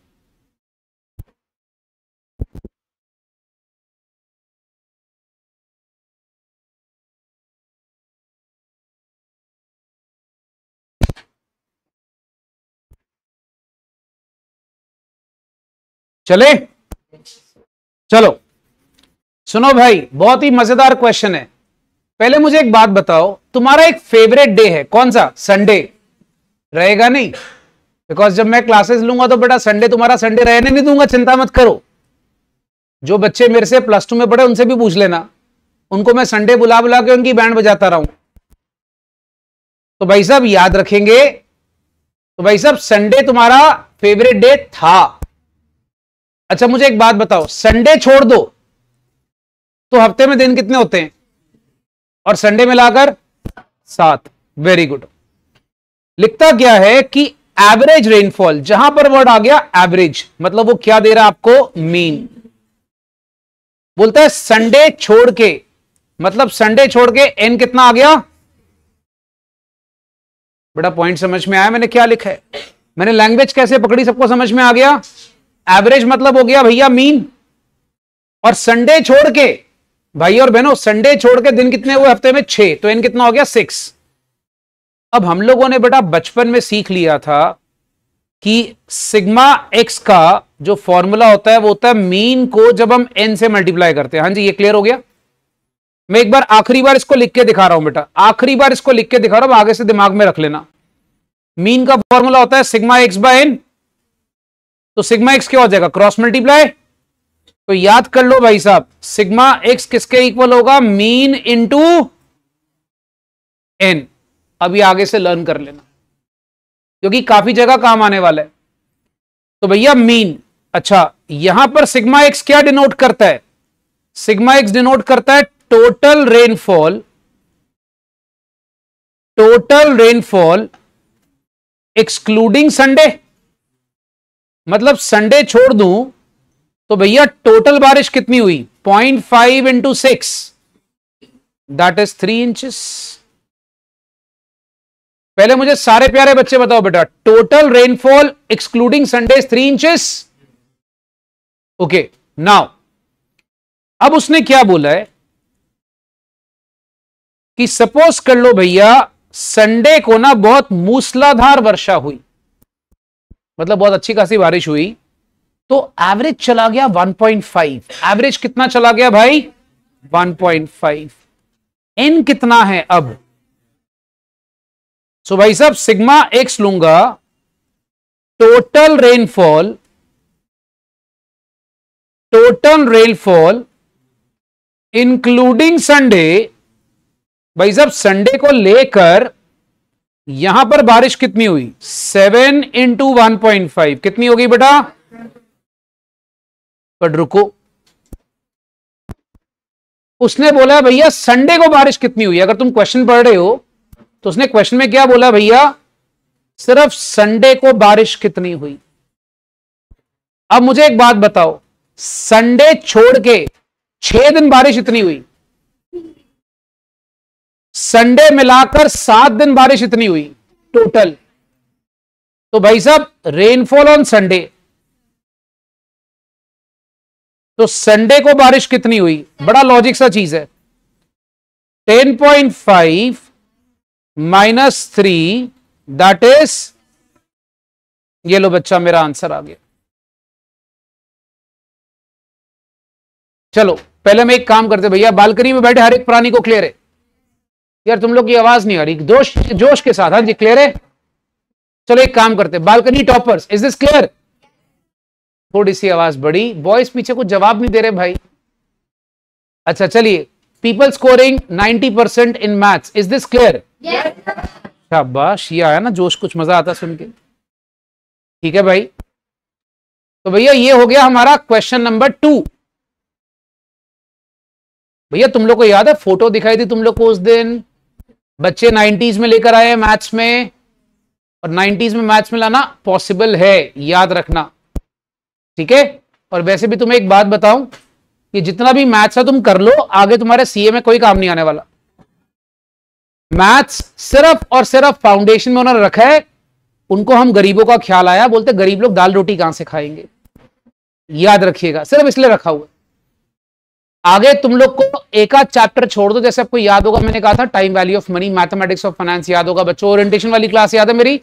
चले चलो सुनो भाई बहुत ही मजेदार क्वेश्चन है पहले मुझे एक बात बताओ तुम्हारा एक फेवरेट डे है कौन सा संडे रहेगा नहीं बिकॉज जब मैं क्लासेस लूंगा तो बेटा संडे तुम्हारा संडे रहने नहीं दूंगा चिंता मत करो जो बच्चे मेरे से प्लस टू में पढ़े उनसे भी पूछ लेना उनको मैं संडे बुला बुला के उनकी बैंड बजाता रहा तो भाई साहब याद रखेंगे तो भाई साहब संडे तुम्हारा फेवरेट डे था अच्छा मुझे एक बात बताओ संडे छोड़ दो तो हफ्ते में दिन कितने होते हैं और संडे में लाकर सात वेरी गुड लिखता क्या है कि एवरेज रेनफॉल जहां पर वर्ड आ गया एवरेज मतलब वो क्या दे रहा है आपको मीन बोलता है संडे छोड़ के मतलब संडे छोड़ के एन कितना आ गया बड़ा पॉइंट समझ में आया मैंने क्या लिखा है मैंने लैंग्वेज कैसे पकड़ी सबको समझ में आ गया एवरेज मतलब हो गया भैया मीन और संडे छोड़ के भाई और बहनों संडे छोड़ के दिन कितने हुए हफ्ते में छे तो एन कितना हो गया सिक्स अब हम लोगों ने बेटा बचपन में सीख लिया था कि सिग्मा एक्स का जो फॉर्मूला होता है वो होता है मीन को जब हम एन से मल्टीप्लाई करते हैं हाँ जी ये क्लियर हो गया मैं एक बार आखिरी बार इसको लिख के दिखा रहा हूं बेटा आखिरी बार इसको लिख के दिखा रहा हूं आगे से दिमाग में रख लेना मीन का फॉर्मूला होता है सिग्मा एक्स बाय एन तो सिग्मा एक्स क्या हो जाएगा क्रॉस मल्टीप्लाई तो याद कर लो भाई साहब सिग्मा एक्स किसके इक्वल होगा मीन इंटू एन अभी आगे से लर्न कर लेना क्योंकि काफी जगह काम आने वाला है तो भैया मीन अच्छा यहां पर सिग्मा एक्स क्या डिनोट करता है सिग्मा एक्स डिनोट करता है total rainfall total rainfall excluding Sunday मतलब संडे छोड़ दूं तो भैया टोटल बारिश कितनी हुई point five into six that is three inches पहले मुझे सारे प्यारे बच्चे बताओ बेटा total rainfall excluding Sunday three inches okay now अब उसने क्या बोला है कि सपोज कर लो भैया संडे को ना बहुत मूसलाधार वर्षा हुई मतलब बहुत अच्छी खासी बारिश हुई तो एवरेज चला गया 1.5 एवरेज कितना चला गया भाई 1.5 एन कितना है अब सो so भाई साहब सिग्मा एक्स लूंगा total rainfall total rainfall including Sunday भाई साहब संडे को लेकर यहां पर बारिश कितनी हुई seven into one point five कितनी होगी बेटा पर रुको उसने बोला भैया संडे को बारिश कितनी हुई अगर तुम क्वेश्चन पढ़ रहे हो तो उसने क्वेश्चन में क्या बोला भैया सिर्फ संडे को बारिश कितनी हुई अब मुझे एक बात बताओ संडे छोड़ के छह दिन बारिश इतनी हुई संडे मिलाकर सात दिन बारिश इतनी हुई टोटल तो भाई साहब रेनफॉल ऑन संडे तो संडे को बारिश कितनी हुई बड़ा लॉजिक सा चीज है 10.5 माइनस थ्री दैट इज ये लो बच्चा मेरा आंसर आ गया चलो पहले हम एक काम करते भैया बालकनी में बैठे हर एक प्राणी को क्लियर है यार तुम लोग की आवाज नहीं आ रही दोष जोश के साथ हाँ जी क्लियर है चलो एक काम करते balcony toppers is this clear थोड़ी सी आवाज बड़ी बॉयज पीछे कुछ जवाब नहीं दे रहे भाई अच्छा चलिए people scoring 90 percent in maths is this clear शाबाश ये आया ना जोश कुछ मजा आता सुन के ठीक है भाई तो भैया ये हो गया हमारा क्वेश्चन नंबर टू भैया तुम लोग को याद है फोटो दिखाई थी तुम लोग को उस दिन बच्चे 90s में लेकर आए मैथ्स में और 90s में मैथ्स में लाना पॉसिबल है याद रखना ठीक है और वैसे भी तुम्हें एक बात बताऊं कि जितना भी मैथ्स है तुम कर लो आगे तुम्हारे सीए में कोई काम नहीं आने वाला मैथ्स सिर्फ और सिर्फ फाउंडेशन में उन्होंने रखा है उनको हम गरीबों का ख्याल आया बोलते गरीब लोग दाल रोटी कहां से खाएंगे याद रखिएगा सिर्फ इसलिए रखा हुआ आगे तुम लोग को एका चैप्टर छोड़ दो जैसे आपको याद होगा मैंने कहा था time value of money mathematics of finance याद होगा बच्चों ओरिएंटेशन वाली क्लास याद है मेरी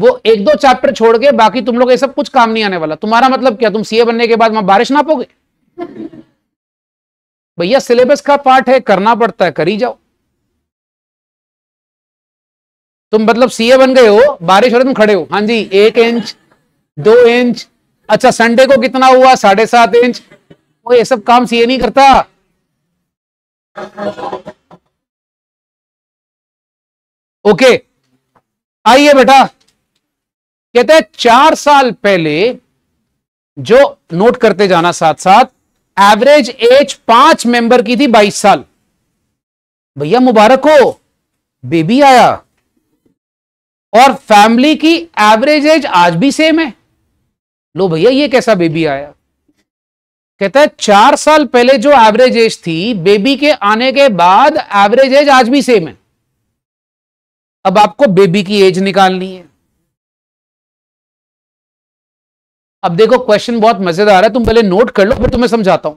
वो एक दो चैप्टर छोड़ के बाकी तुम लोग ये सब कुछ काम नहीं आने वाला तुम्हारा मतलब क्या तुम सीए बनने के बाद वहां बारिश ना पोगे भैया सिलेबस का पार्ट है करना पड़ता है करी जाओ तुम मतलब सीए बन गए हो बारिश हो रही तुम खड़े हो हाँ जी एक इंच दो इंच अच्छा संडे को कितना हुआ साढ़े सात इंच वो ये सब काम सीए नहीं करता ओके आइए बेटा कहते हैं चार साल पहले जो नोट करते जाना साथ साथ एवरेज एज पांच मेंबर की थी बाईस साल भैया मुबारक हो बेबी आया और फैमिली की एवरेज एज आज भी सेम है लो भैया ये कैसा बेबी आया कहता है चार साल पहले जो एवरेज एज थी बेबी के आने के बाद एवरेज एज आज भी सेम है अब आपको बेबी की एज निकालनी है अब देखो क्वेश्चन बहुत मजेदार है तुम पहले नोट कर लो फिर तुम्हें समझाता हूं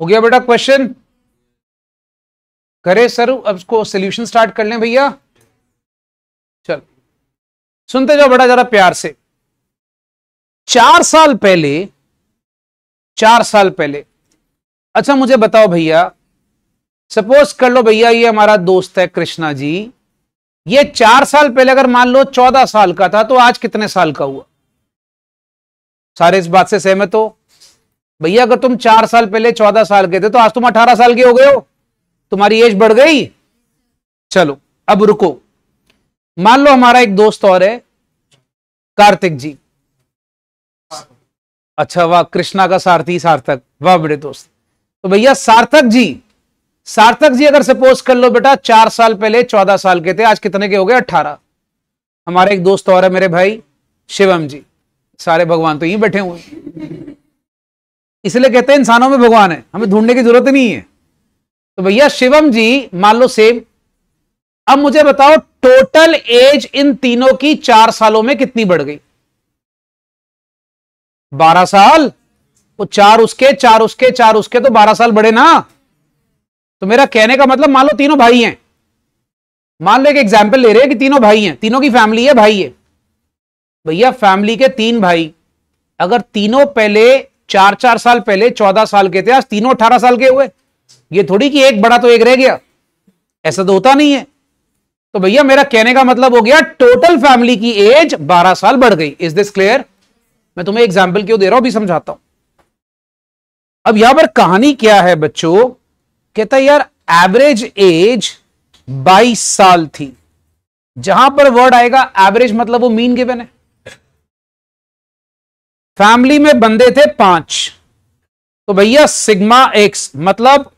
हो गया बेटा क्वेश्चन करे सर अब इसको सोल्यूशन स्टार्ट कर लें भैया चल सुनते जाओ बड़ा जरा प्यार से चार साल पहले चार साल पहले अच्छा मुझे बताओ भैया सपोज कर लो भैया ये हमारा दोस्त है कृष्णा जी ये चार साल पहले अगर मान लो चौदह साल का था तो आज कितने साल का हुआ सारे इस बात से सहमत हो भैया अगर तुम चार साल पहले चौदह साल के थे तो आज तुम अठारह साल के हो गए हो तुम्हारी एज बढ़ गई चलो अब रुको मान लो हमारा एक दोस्त और है कार्तिक जी अच्छा वाह कृष्णा का सारथी सार्थक वाह बड़े दोस्त तो भैया सार्थक जी सार्थक जी अगर सपोज कर लो बेटा चार साल पहले चौदह साल के थे आज कितने के हो गए अट्ठारह हमारे एक दोस्त और है मेरे भाई शिवम जी सारे भगवान तो यहीं बैठे हुए इसलिए कहते हैं इंसानों में भगवान है हमें ढूंढने की जरूरत नहीं है तो भैया शिवम जी मान लो सेम अब मुझे बताओ टोटल एज इन तीनों की चार सालों में कितनी बढ़ गई बारह साल वो चार उसके चार उसके चार उसके तो बारह साल बढ़े ना तो मेरा कहने का मतलब मान लो तीनों भाई हैं मान लो एक एग्जाम्पल ले रहे हैं कि तीनों भाई हैं तीनों की फैमिली है भाई है भैया फैमिली के तीन भाई अगर तीनों पहले चार चार साल पहले चौदह साल के थे आज तीनों अठारह साल के हुए ये थोड़ी कि एक बड़ा तो एक रह गया ऐसा तो होता नहीं है तो भैया मेरा कहने का मतलब हो गया टोटल फैमिली की एज बारह साल बढ़ गई इज दिस क्लियर मैं तुम्हें एग्जाम्पल क्यों दे रहा हूं भी समझाता हूं अब यहां पर कहानी क्या है बच्चों कहता यार एवरेज एज 22 साल थी जहां पर वर्ड आएगा एवरेज मतलब वो मीन गिवन है फैमिली में बंदे थे पांच तो भैया सिग्मा एक्स मतलब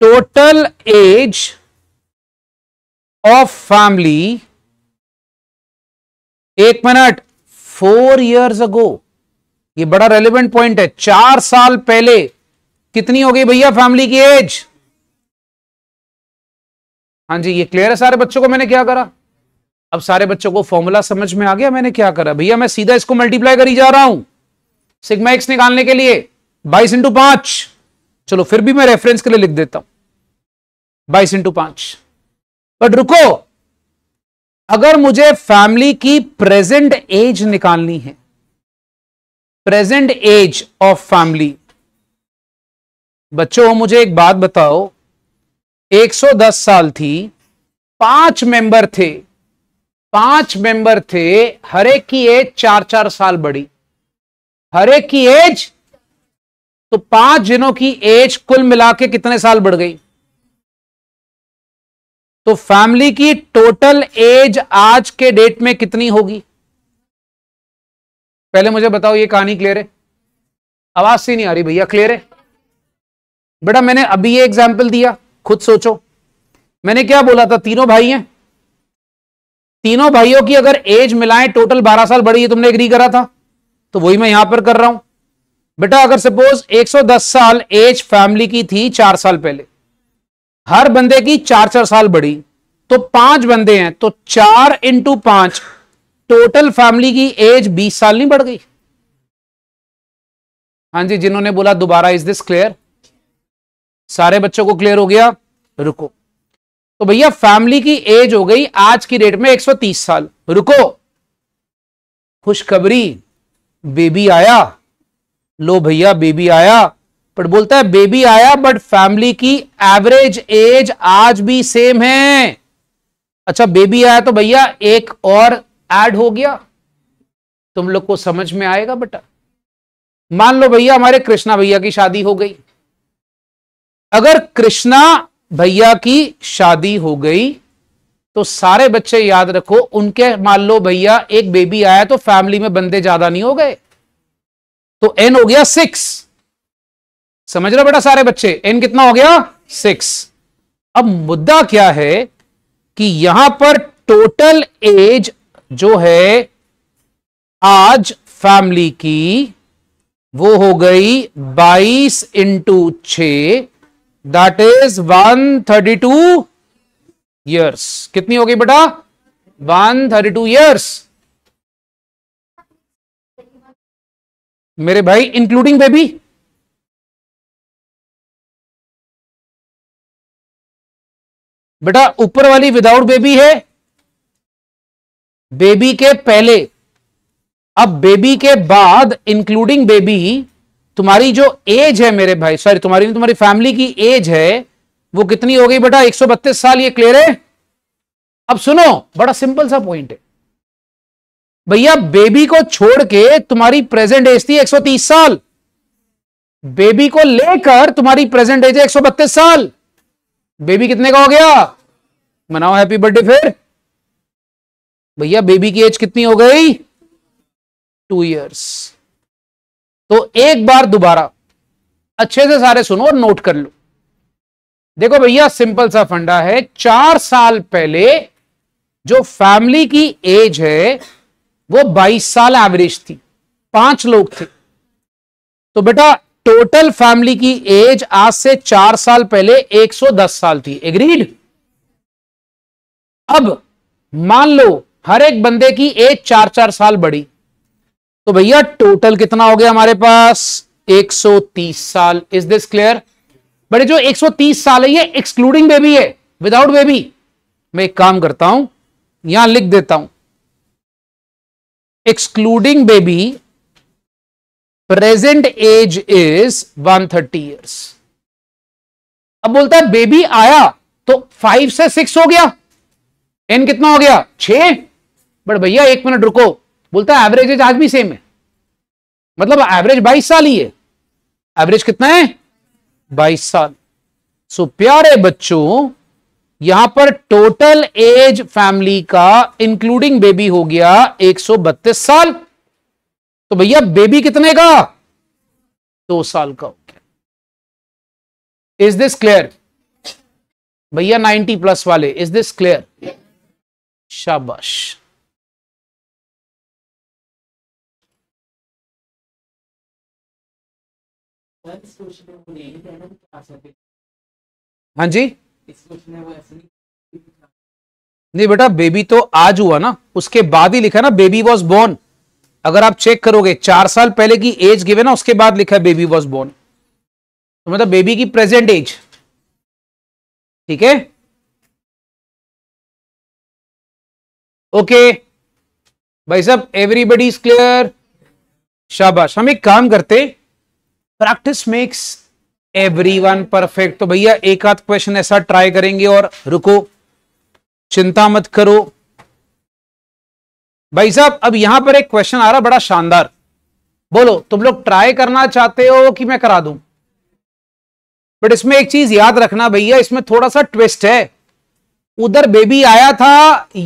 टोटल एज ऑफ फैमिली एक मिनट फोर इयर्स अगो ये बड़ा रेलिवेंट पॉइंट है चार साल पहले कितनी हो गई भैया फैमिली की एज हाँ जी ये क्लियर है सारे बच्चों को मैंने क्या करा अब सारे बच्चों को फॉर्मूला समझ में आ गया मैंने क्या करा भैया मैं सीधा इसको मल्टीप्लाई करी जा रहा हूं सिग्मा एक्स निकालने के लिए बाईस इंटू पांच चलो फिर भी मैं रेफरेंस के लिए लिख देता हूं बाईस इंटू पांच बट रुको अगर मुझे फैमिली की प्रेजेंट एज निकालनी है प्रेजेंट एज ऑफ फैमिली बच्चों मुझे एक बात बताओ 110 साल थी पांच मेंबर थे पांच मेंबर थे हरे की एज चार चार साल बड़ी हरे की एज तो पांच जिनों की एज कुल मिला के कितने साल बढ़ गई तो फैमिली की टोटल एज आज के डेट में कितनी होगी पहले मुझे बताओ ये कहानी क्लियर है आवाज सी नहीं आ रही भैया क्लियर है बेटा मैंने अभी ये एग्जाम्पल दिया खुद सोचो मैंने क्या बोला था तीनों भाई हैं तीनों भाइयों की अगर एज मिलाएं टोटल 12 साल बड़ी है तुमने एग्री करा था तो वही मैं यहां पर कर रहा हूं बेटा अगर सपोज 110 साल एज फैमिली की थी चार साल पहले हर बंदे की चार चार साल बड़ी तो पांच बंदे हैं तो चार इंटू पांच टोटल फैमिली की एज बीस साल नहीं बढ़ गई हां जी जिन्होंने बोला दोबारा इज दिस क्लियर सारे बच्चों को क्लियर हो गया रुको तो भैया फैमिली की एज हो गई आज की डेट में 130 साल रुको खुशखबरी बेबी आया लो भैया बेबी आया पर बोलता है बेबी आया बट फैमिली की एवरेज एज आज भी सेम है अच्छा बेबी आया तो भैया एक और ऐड हो गया तुम लोग को समझ में आएगा बेटा मान लो भैया हमारे कृष्णा भैया की शादी हो गई अगर कृष्णा भैया की शादी हो गई तो सारे बच्चे याद रखो उनके मान लो भैया एक बेबी आया तो फैमिली में बंदे ज्यादा नहीं हो गए तो एन हो गया सिक्स समझ रहे बेटा सारे बच्चे एन कितना हो गया सिक्स अब मुद्दा क्या है कि यहां पर टोटल एज जो है आज फैमिली की वो हो गई 22 इंटू छ दैट इज 132 ईयर्स कितनी हो गई बेटा 132 ईयर्स मेरे भाई इंक्लूडिंग बेबी बेटा ऊपर वाली विदाउट बेबी है बेबी के पहले अब बेबी के बाद इंक्लूडिंग बेबी तुम्हारी जो एज है मेरे भाई सॉरी तुम्हारी नहीं तुम्हारी फैमिली की एज है वो कितनी हो गई बेटा एक साल ये क्लियर है अब सुनो बड़ा सिंपल सा पॉइंट है भैया बेबी को छोड़ के तुम्हारी प्रेजेंट एज थी 130 साल बेबी को लेकर तुम्हारी प्रेजेंट एज है एक साल बेबी कितने का हो गया मनाओ हैप्पी बर्थडे फिर भैया बेबी की एज कितनी हो गई टू ईयर्स तो एक बार दोबारा अच्छे से सारे सुनो और नोट कर लो देखो भैया सिंपल सा फंडा है चार साल पहले जो फैमिली की एज है वो 22 साल एवरेज थी पांच लोग थे तो बेटा टोटल फैमिली की एज आज से चार साल पहले 110 साल थी एग्रीड अब मान लो हर एक बंदे की एज चार चार साल बढ़ी तो भैया टोटल कितना हो गया हमारे पास 130 साल इज दिस क्लियर बड़े जो 130 साल है ये एक्सक्लूडिंग बेबी है विदाउट बेबी मैं एक काम करता हूं यहां लिख देता हूं excluding baby present age is 130 thirty years अब बोलता है बेबी आया तो फाइव से सिक्स हो गया एन कितना हो गया छ बट भैया एक मिनट रुको बोलता है एवरेज एज आज भी सेम है मतलब एवरेज बाईस साल ही है एवरेज कितना है बाईस साल सो प्यारे बच्चों यहां पर टोटल एज फैमिली का इंक्लूडिंग बेबी हो गया 132 साल तो भैया बेबी कितने का दो साल का हो गया इज दिस क्लियर भैया 90 प्लस वाले इज दिस क्लियर शाबाश हाँ जी नहीं बेटा बेबी तो आज हुआ ना उसके बाद ही लिखा ना बेबी वॉज बोर्न अगर आप चेक करोगे चार साल पहले की एज गिवे ना उसके बाद लिखा है बेबी वॉज बोर्न तो मतलब बेबी की प्रेजेंट एज ठीक है ओके भाई साहब एवरीबडी इज क्लियर शाबाश हम एक काम करते हैं प्रैक्टिस मेक्स एवरीवन परफेक्ट तो भैया एक आध क्वेश्चन ऐसा ट्राई करेंगे और रुको चिंता मत करो भाई साहब अब यहां पर एक क्वेश्चन आ रहा बड़ा शानदार बोलो तुम लोग ट्राई करना चाहते हो कि मैं करा दूं बट इसमें एक चीज याद रखना भैया इसमें थोड़ा सा ट्विस्ट है उधर बेबी आया था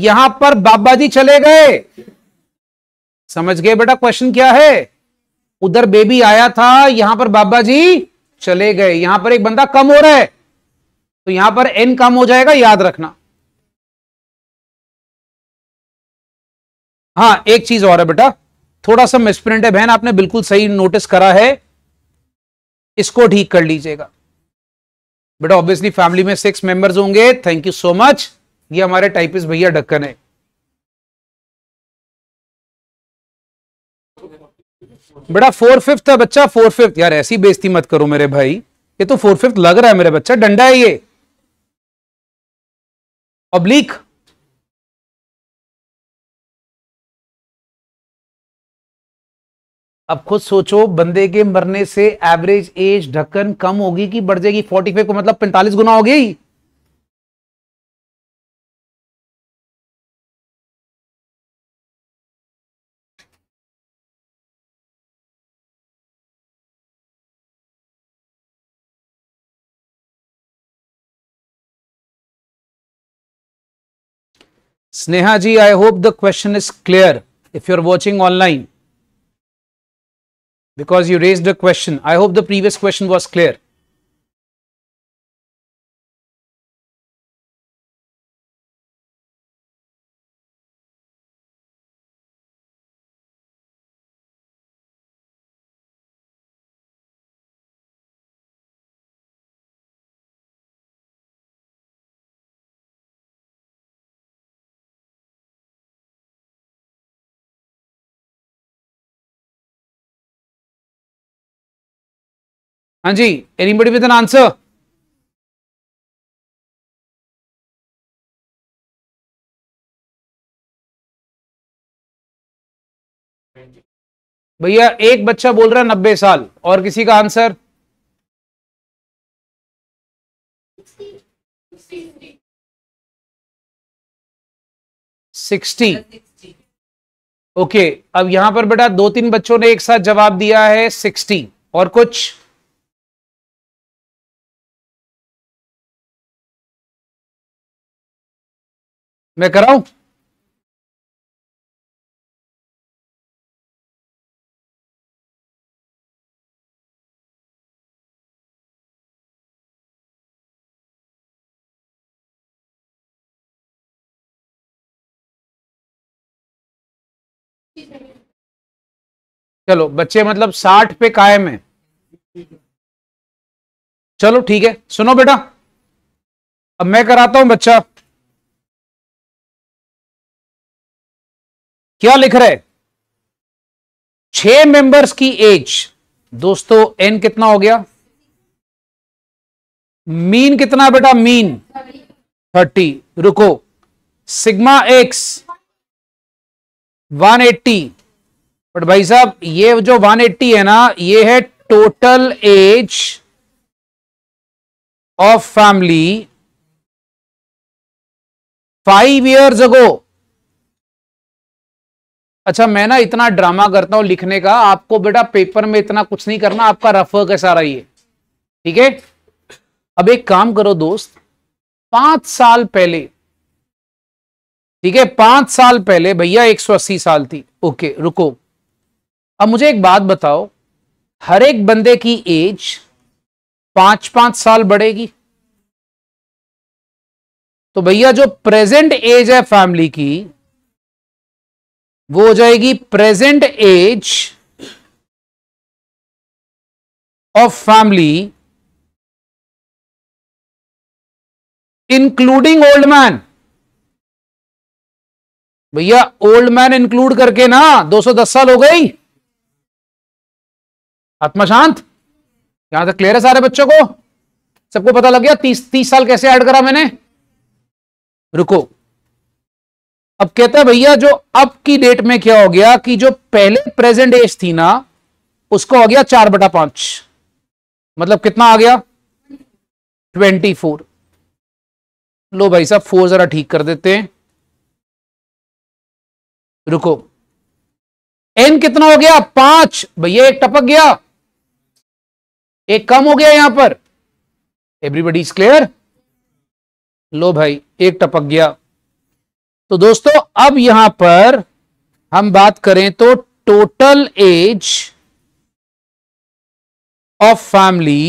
यहां पर बाबा जी चले गए समझ गए बेटा क्वेश्चन क्या है उधर बेबी आया था यहां पर बाबा जी चले गए यहां पर एक बंदा कम हो रहा है तो यहां पर एन कम हो जाएगा याद रखना हाँ एक चीज और है बेटा थोड़ा सा मिसप्रिंट है बहन आपने बिल्कुल सही नोटिस करा है इसको ठीक कर लीजिएगा बेटा ऑब्वियसली फैमिली में सिक्स मेंबर्स होंगे थैंक यू सो मच ये हमारे टाइपिस्ट भैया ढक्कन है बेटा फोर फिफ्थ है बच्चा फोर फिफ्थ यार ऐसी बेजती मत करो मेरे भाई ये तो फोर फिफ्थ लग रहा है मेरे बच्चा डंडा है ये ऑब्लिक अब खुद सोचो बंदे के मरने से एवरेज एज ढक्कन कम होगी कि बढ़ जाएगी फोर्टी फाइव को मतलब पैंतालीस गुना हो गई Sneha ji, I hope the question is clear if you are watching online because you raised a question. I hope the previous question was clear. हाँ जी एनीबडी विद एन आंसर भैया एक बच्चा बोल रहा है नब्बे साल और किसी का आंसर सिक्सटी ओके okay, अब यहां पर बेटा दो तीन बच्चों ने एक साथ जवाब दिया है सिक्सटी और कुछ मैं कराऊं चलो बच्चे मतलब साठ पे कायम है चलो ठीक है सुनो बेटा अब मैं कराता हूं बच्चा क्या लिख रहे छह मेंबर्स की एज दोस्तों एन कितना हो गया मीन कितना बेटा मीन थर्टी रुको सिग्मा एक्स 180 बट भाई साहब ये जो 180 है ना ये है total age of family five years ago अच्छा मैं ना इतना ड्रामा करता हूं लिखने का आपको बेटा पेपर में इतना कुछ नहीं करना आपका रफर ऐसा रही है ठीक है अब एक काम करो दोस्त पांच साल पहले ठीक है पांच साल पहले भैया 180 साल थी ओके रुको अब मुझे एक बात बताओ हर एक बंदे की एज पांच पांच साल बढ़ेगी तो भैया जो प्रेजेंट एज है फैमिली की वो हो जाएगी present age of family including old man भैया ओल्ड मैन इंक्लूड करके ना 210 साल हो गई आत्मा शांत यहां तक क्लियर है सारे बच्चों को सबको पता लग गया तीस तीस साल कैसे ऐड करा मैंने रुको अब कहता है भैया जो अब की डेट में क्या हो गया कि जो पहले प्रेजेंट एज थी ना उसको हो गया चार बटा पांच मतलब कितना आ गया ट्वेंटी फोर लो भाई साहब फोर जरा ठीक कर देते हैं रुको एन कितना हो गया पांच भैया एक टपक गया एक कम हो गया यहां पर एवरीबडी इज क्लियर लो भाई एक टपक गया तो दोस्तों अब यहां पर हम बात करें तो total age of family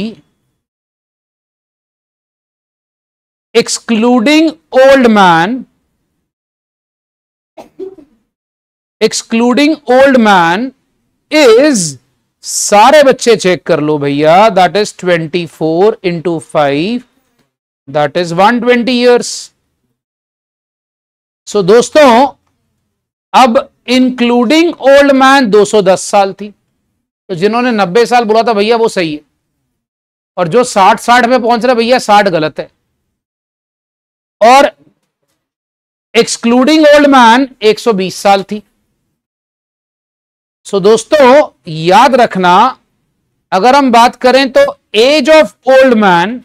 excluding old man excluding old man is सारे बच्चे चेक कर लो भैया that is twenty four into five that is one twenty years so so, दोस्तों अब इंक्लूडिंग ओल्ड मैन 210 साल थी तो जिन्होंने 90 साल बोला था भैया वो सही है और जो 60 60 में पहुंच रहे भैया 60 गलत है और एक्सक्लूडिंग ओल्ड मैन 120 साल थी सो so, दोस्तों याद रखना अगर हम बात करें तो एज ऑफ ओल्ड मैन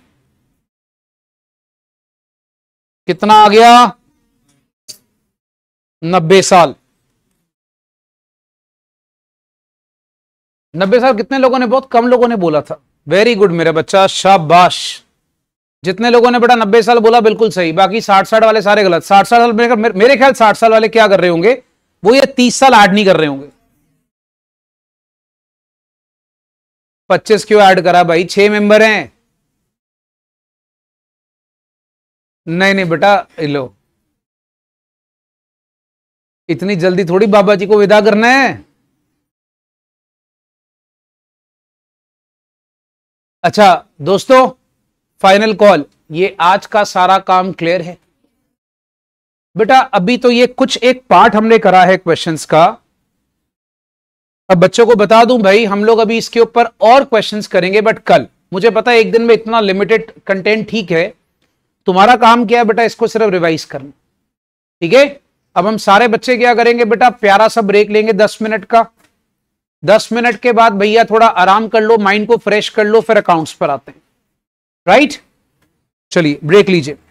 कितना आ गया नब्बे साल नब्बे साल कितने लोगों ने बहुत कम लोगों ने बोला था वेरी गुड मेरा बच्चा शाबाश जितने लोगों ने बेटा नब्बे साल बोला बिल्कुल सही बाकी साठ साठ वाले सारे गलत साठ साल मेरे, मेरे ख्याल साठ साल वाले क्या कर रहे होंगे वो ये तीस साल ऐड नहीं कर रहे होंगे पच्चीस क्यों ऐड करा भाई छह मेंबर हैं नहीं नहीं बेटा लो इतनी जल्दी थोड़ी बाबा जी को विदा करना है अच्छा दोस्तों फाइनल कॉल ये आज का सारा काम क्लियर है बेटा अभी तो ये कुछ एक पार्ट हमने करा है क्वेश्चंस का अब बच्चों को बता दूं भाई हम लोग अभी इसके ऊपर और क्वेश्चंस करेंगे बट कल मुझे पता है एक दिन में इतना लिमिटेड कंटेंट ठीक है तुम्हारा काम क्या है बेटा इसको सिर्फ रिवाइज करना ठीक है अब हम सारे बच्चे क्या करेंगे बेटा प्यारा सा ब्रेक लेंगे दस मिनट का दस मिनट के बाद भैया थोड़ा आराम कर लो माइंड को फ्रेश कर लो फिर अकाउंट्स पर आते हैं राइट चलिए ब्रेक लीजिए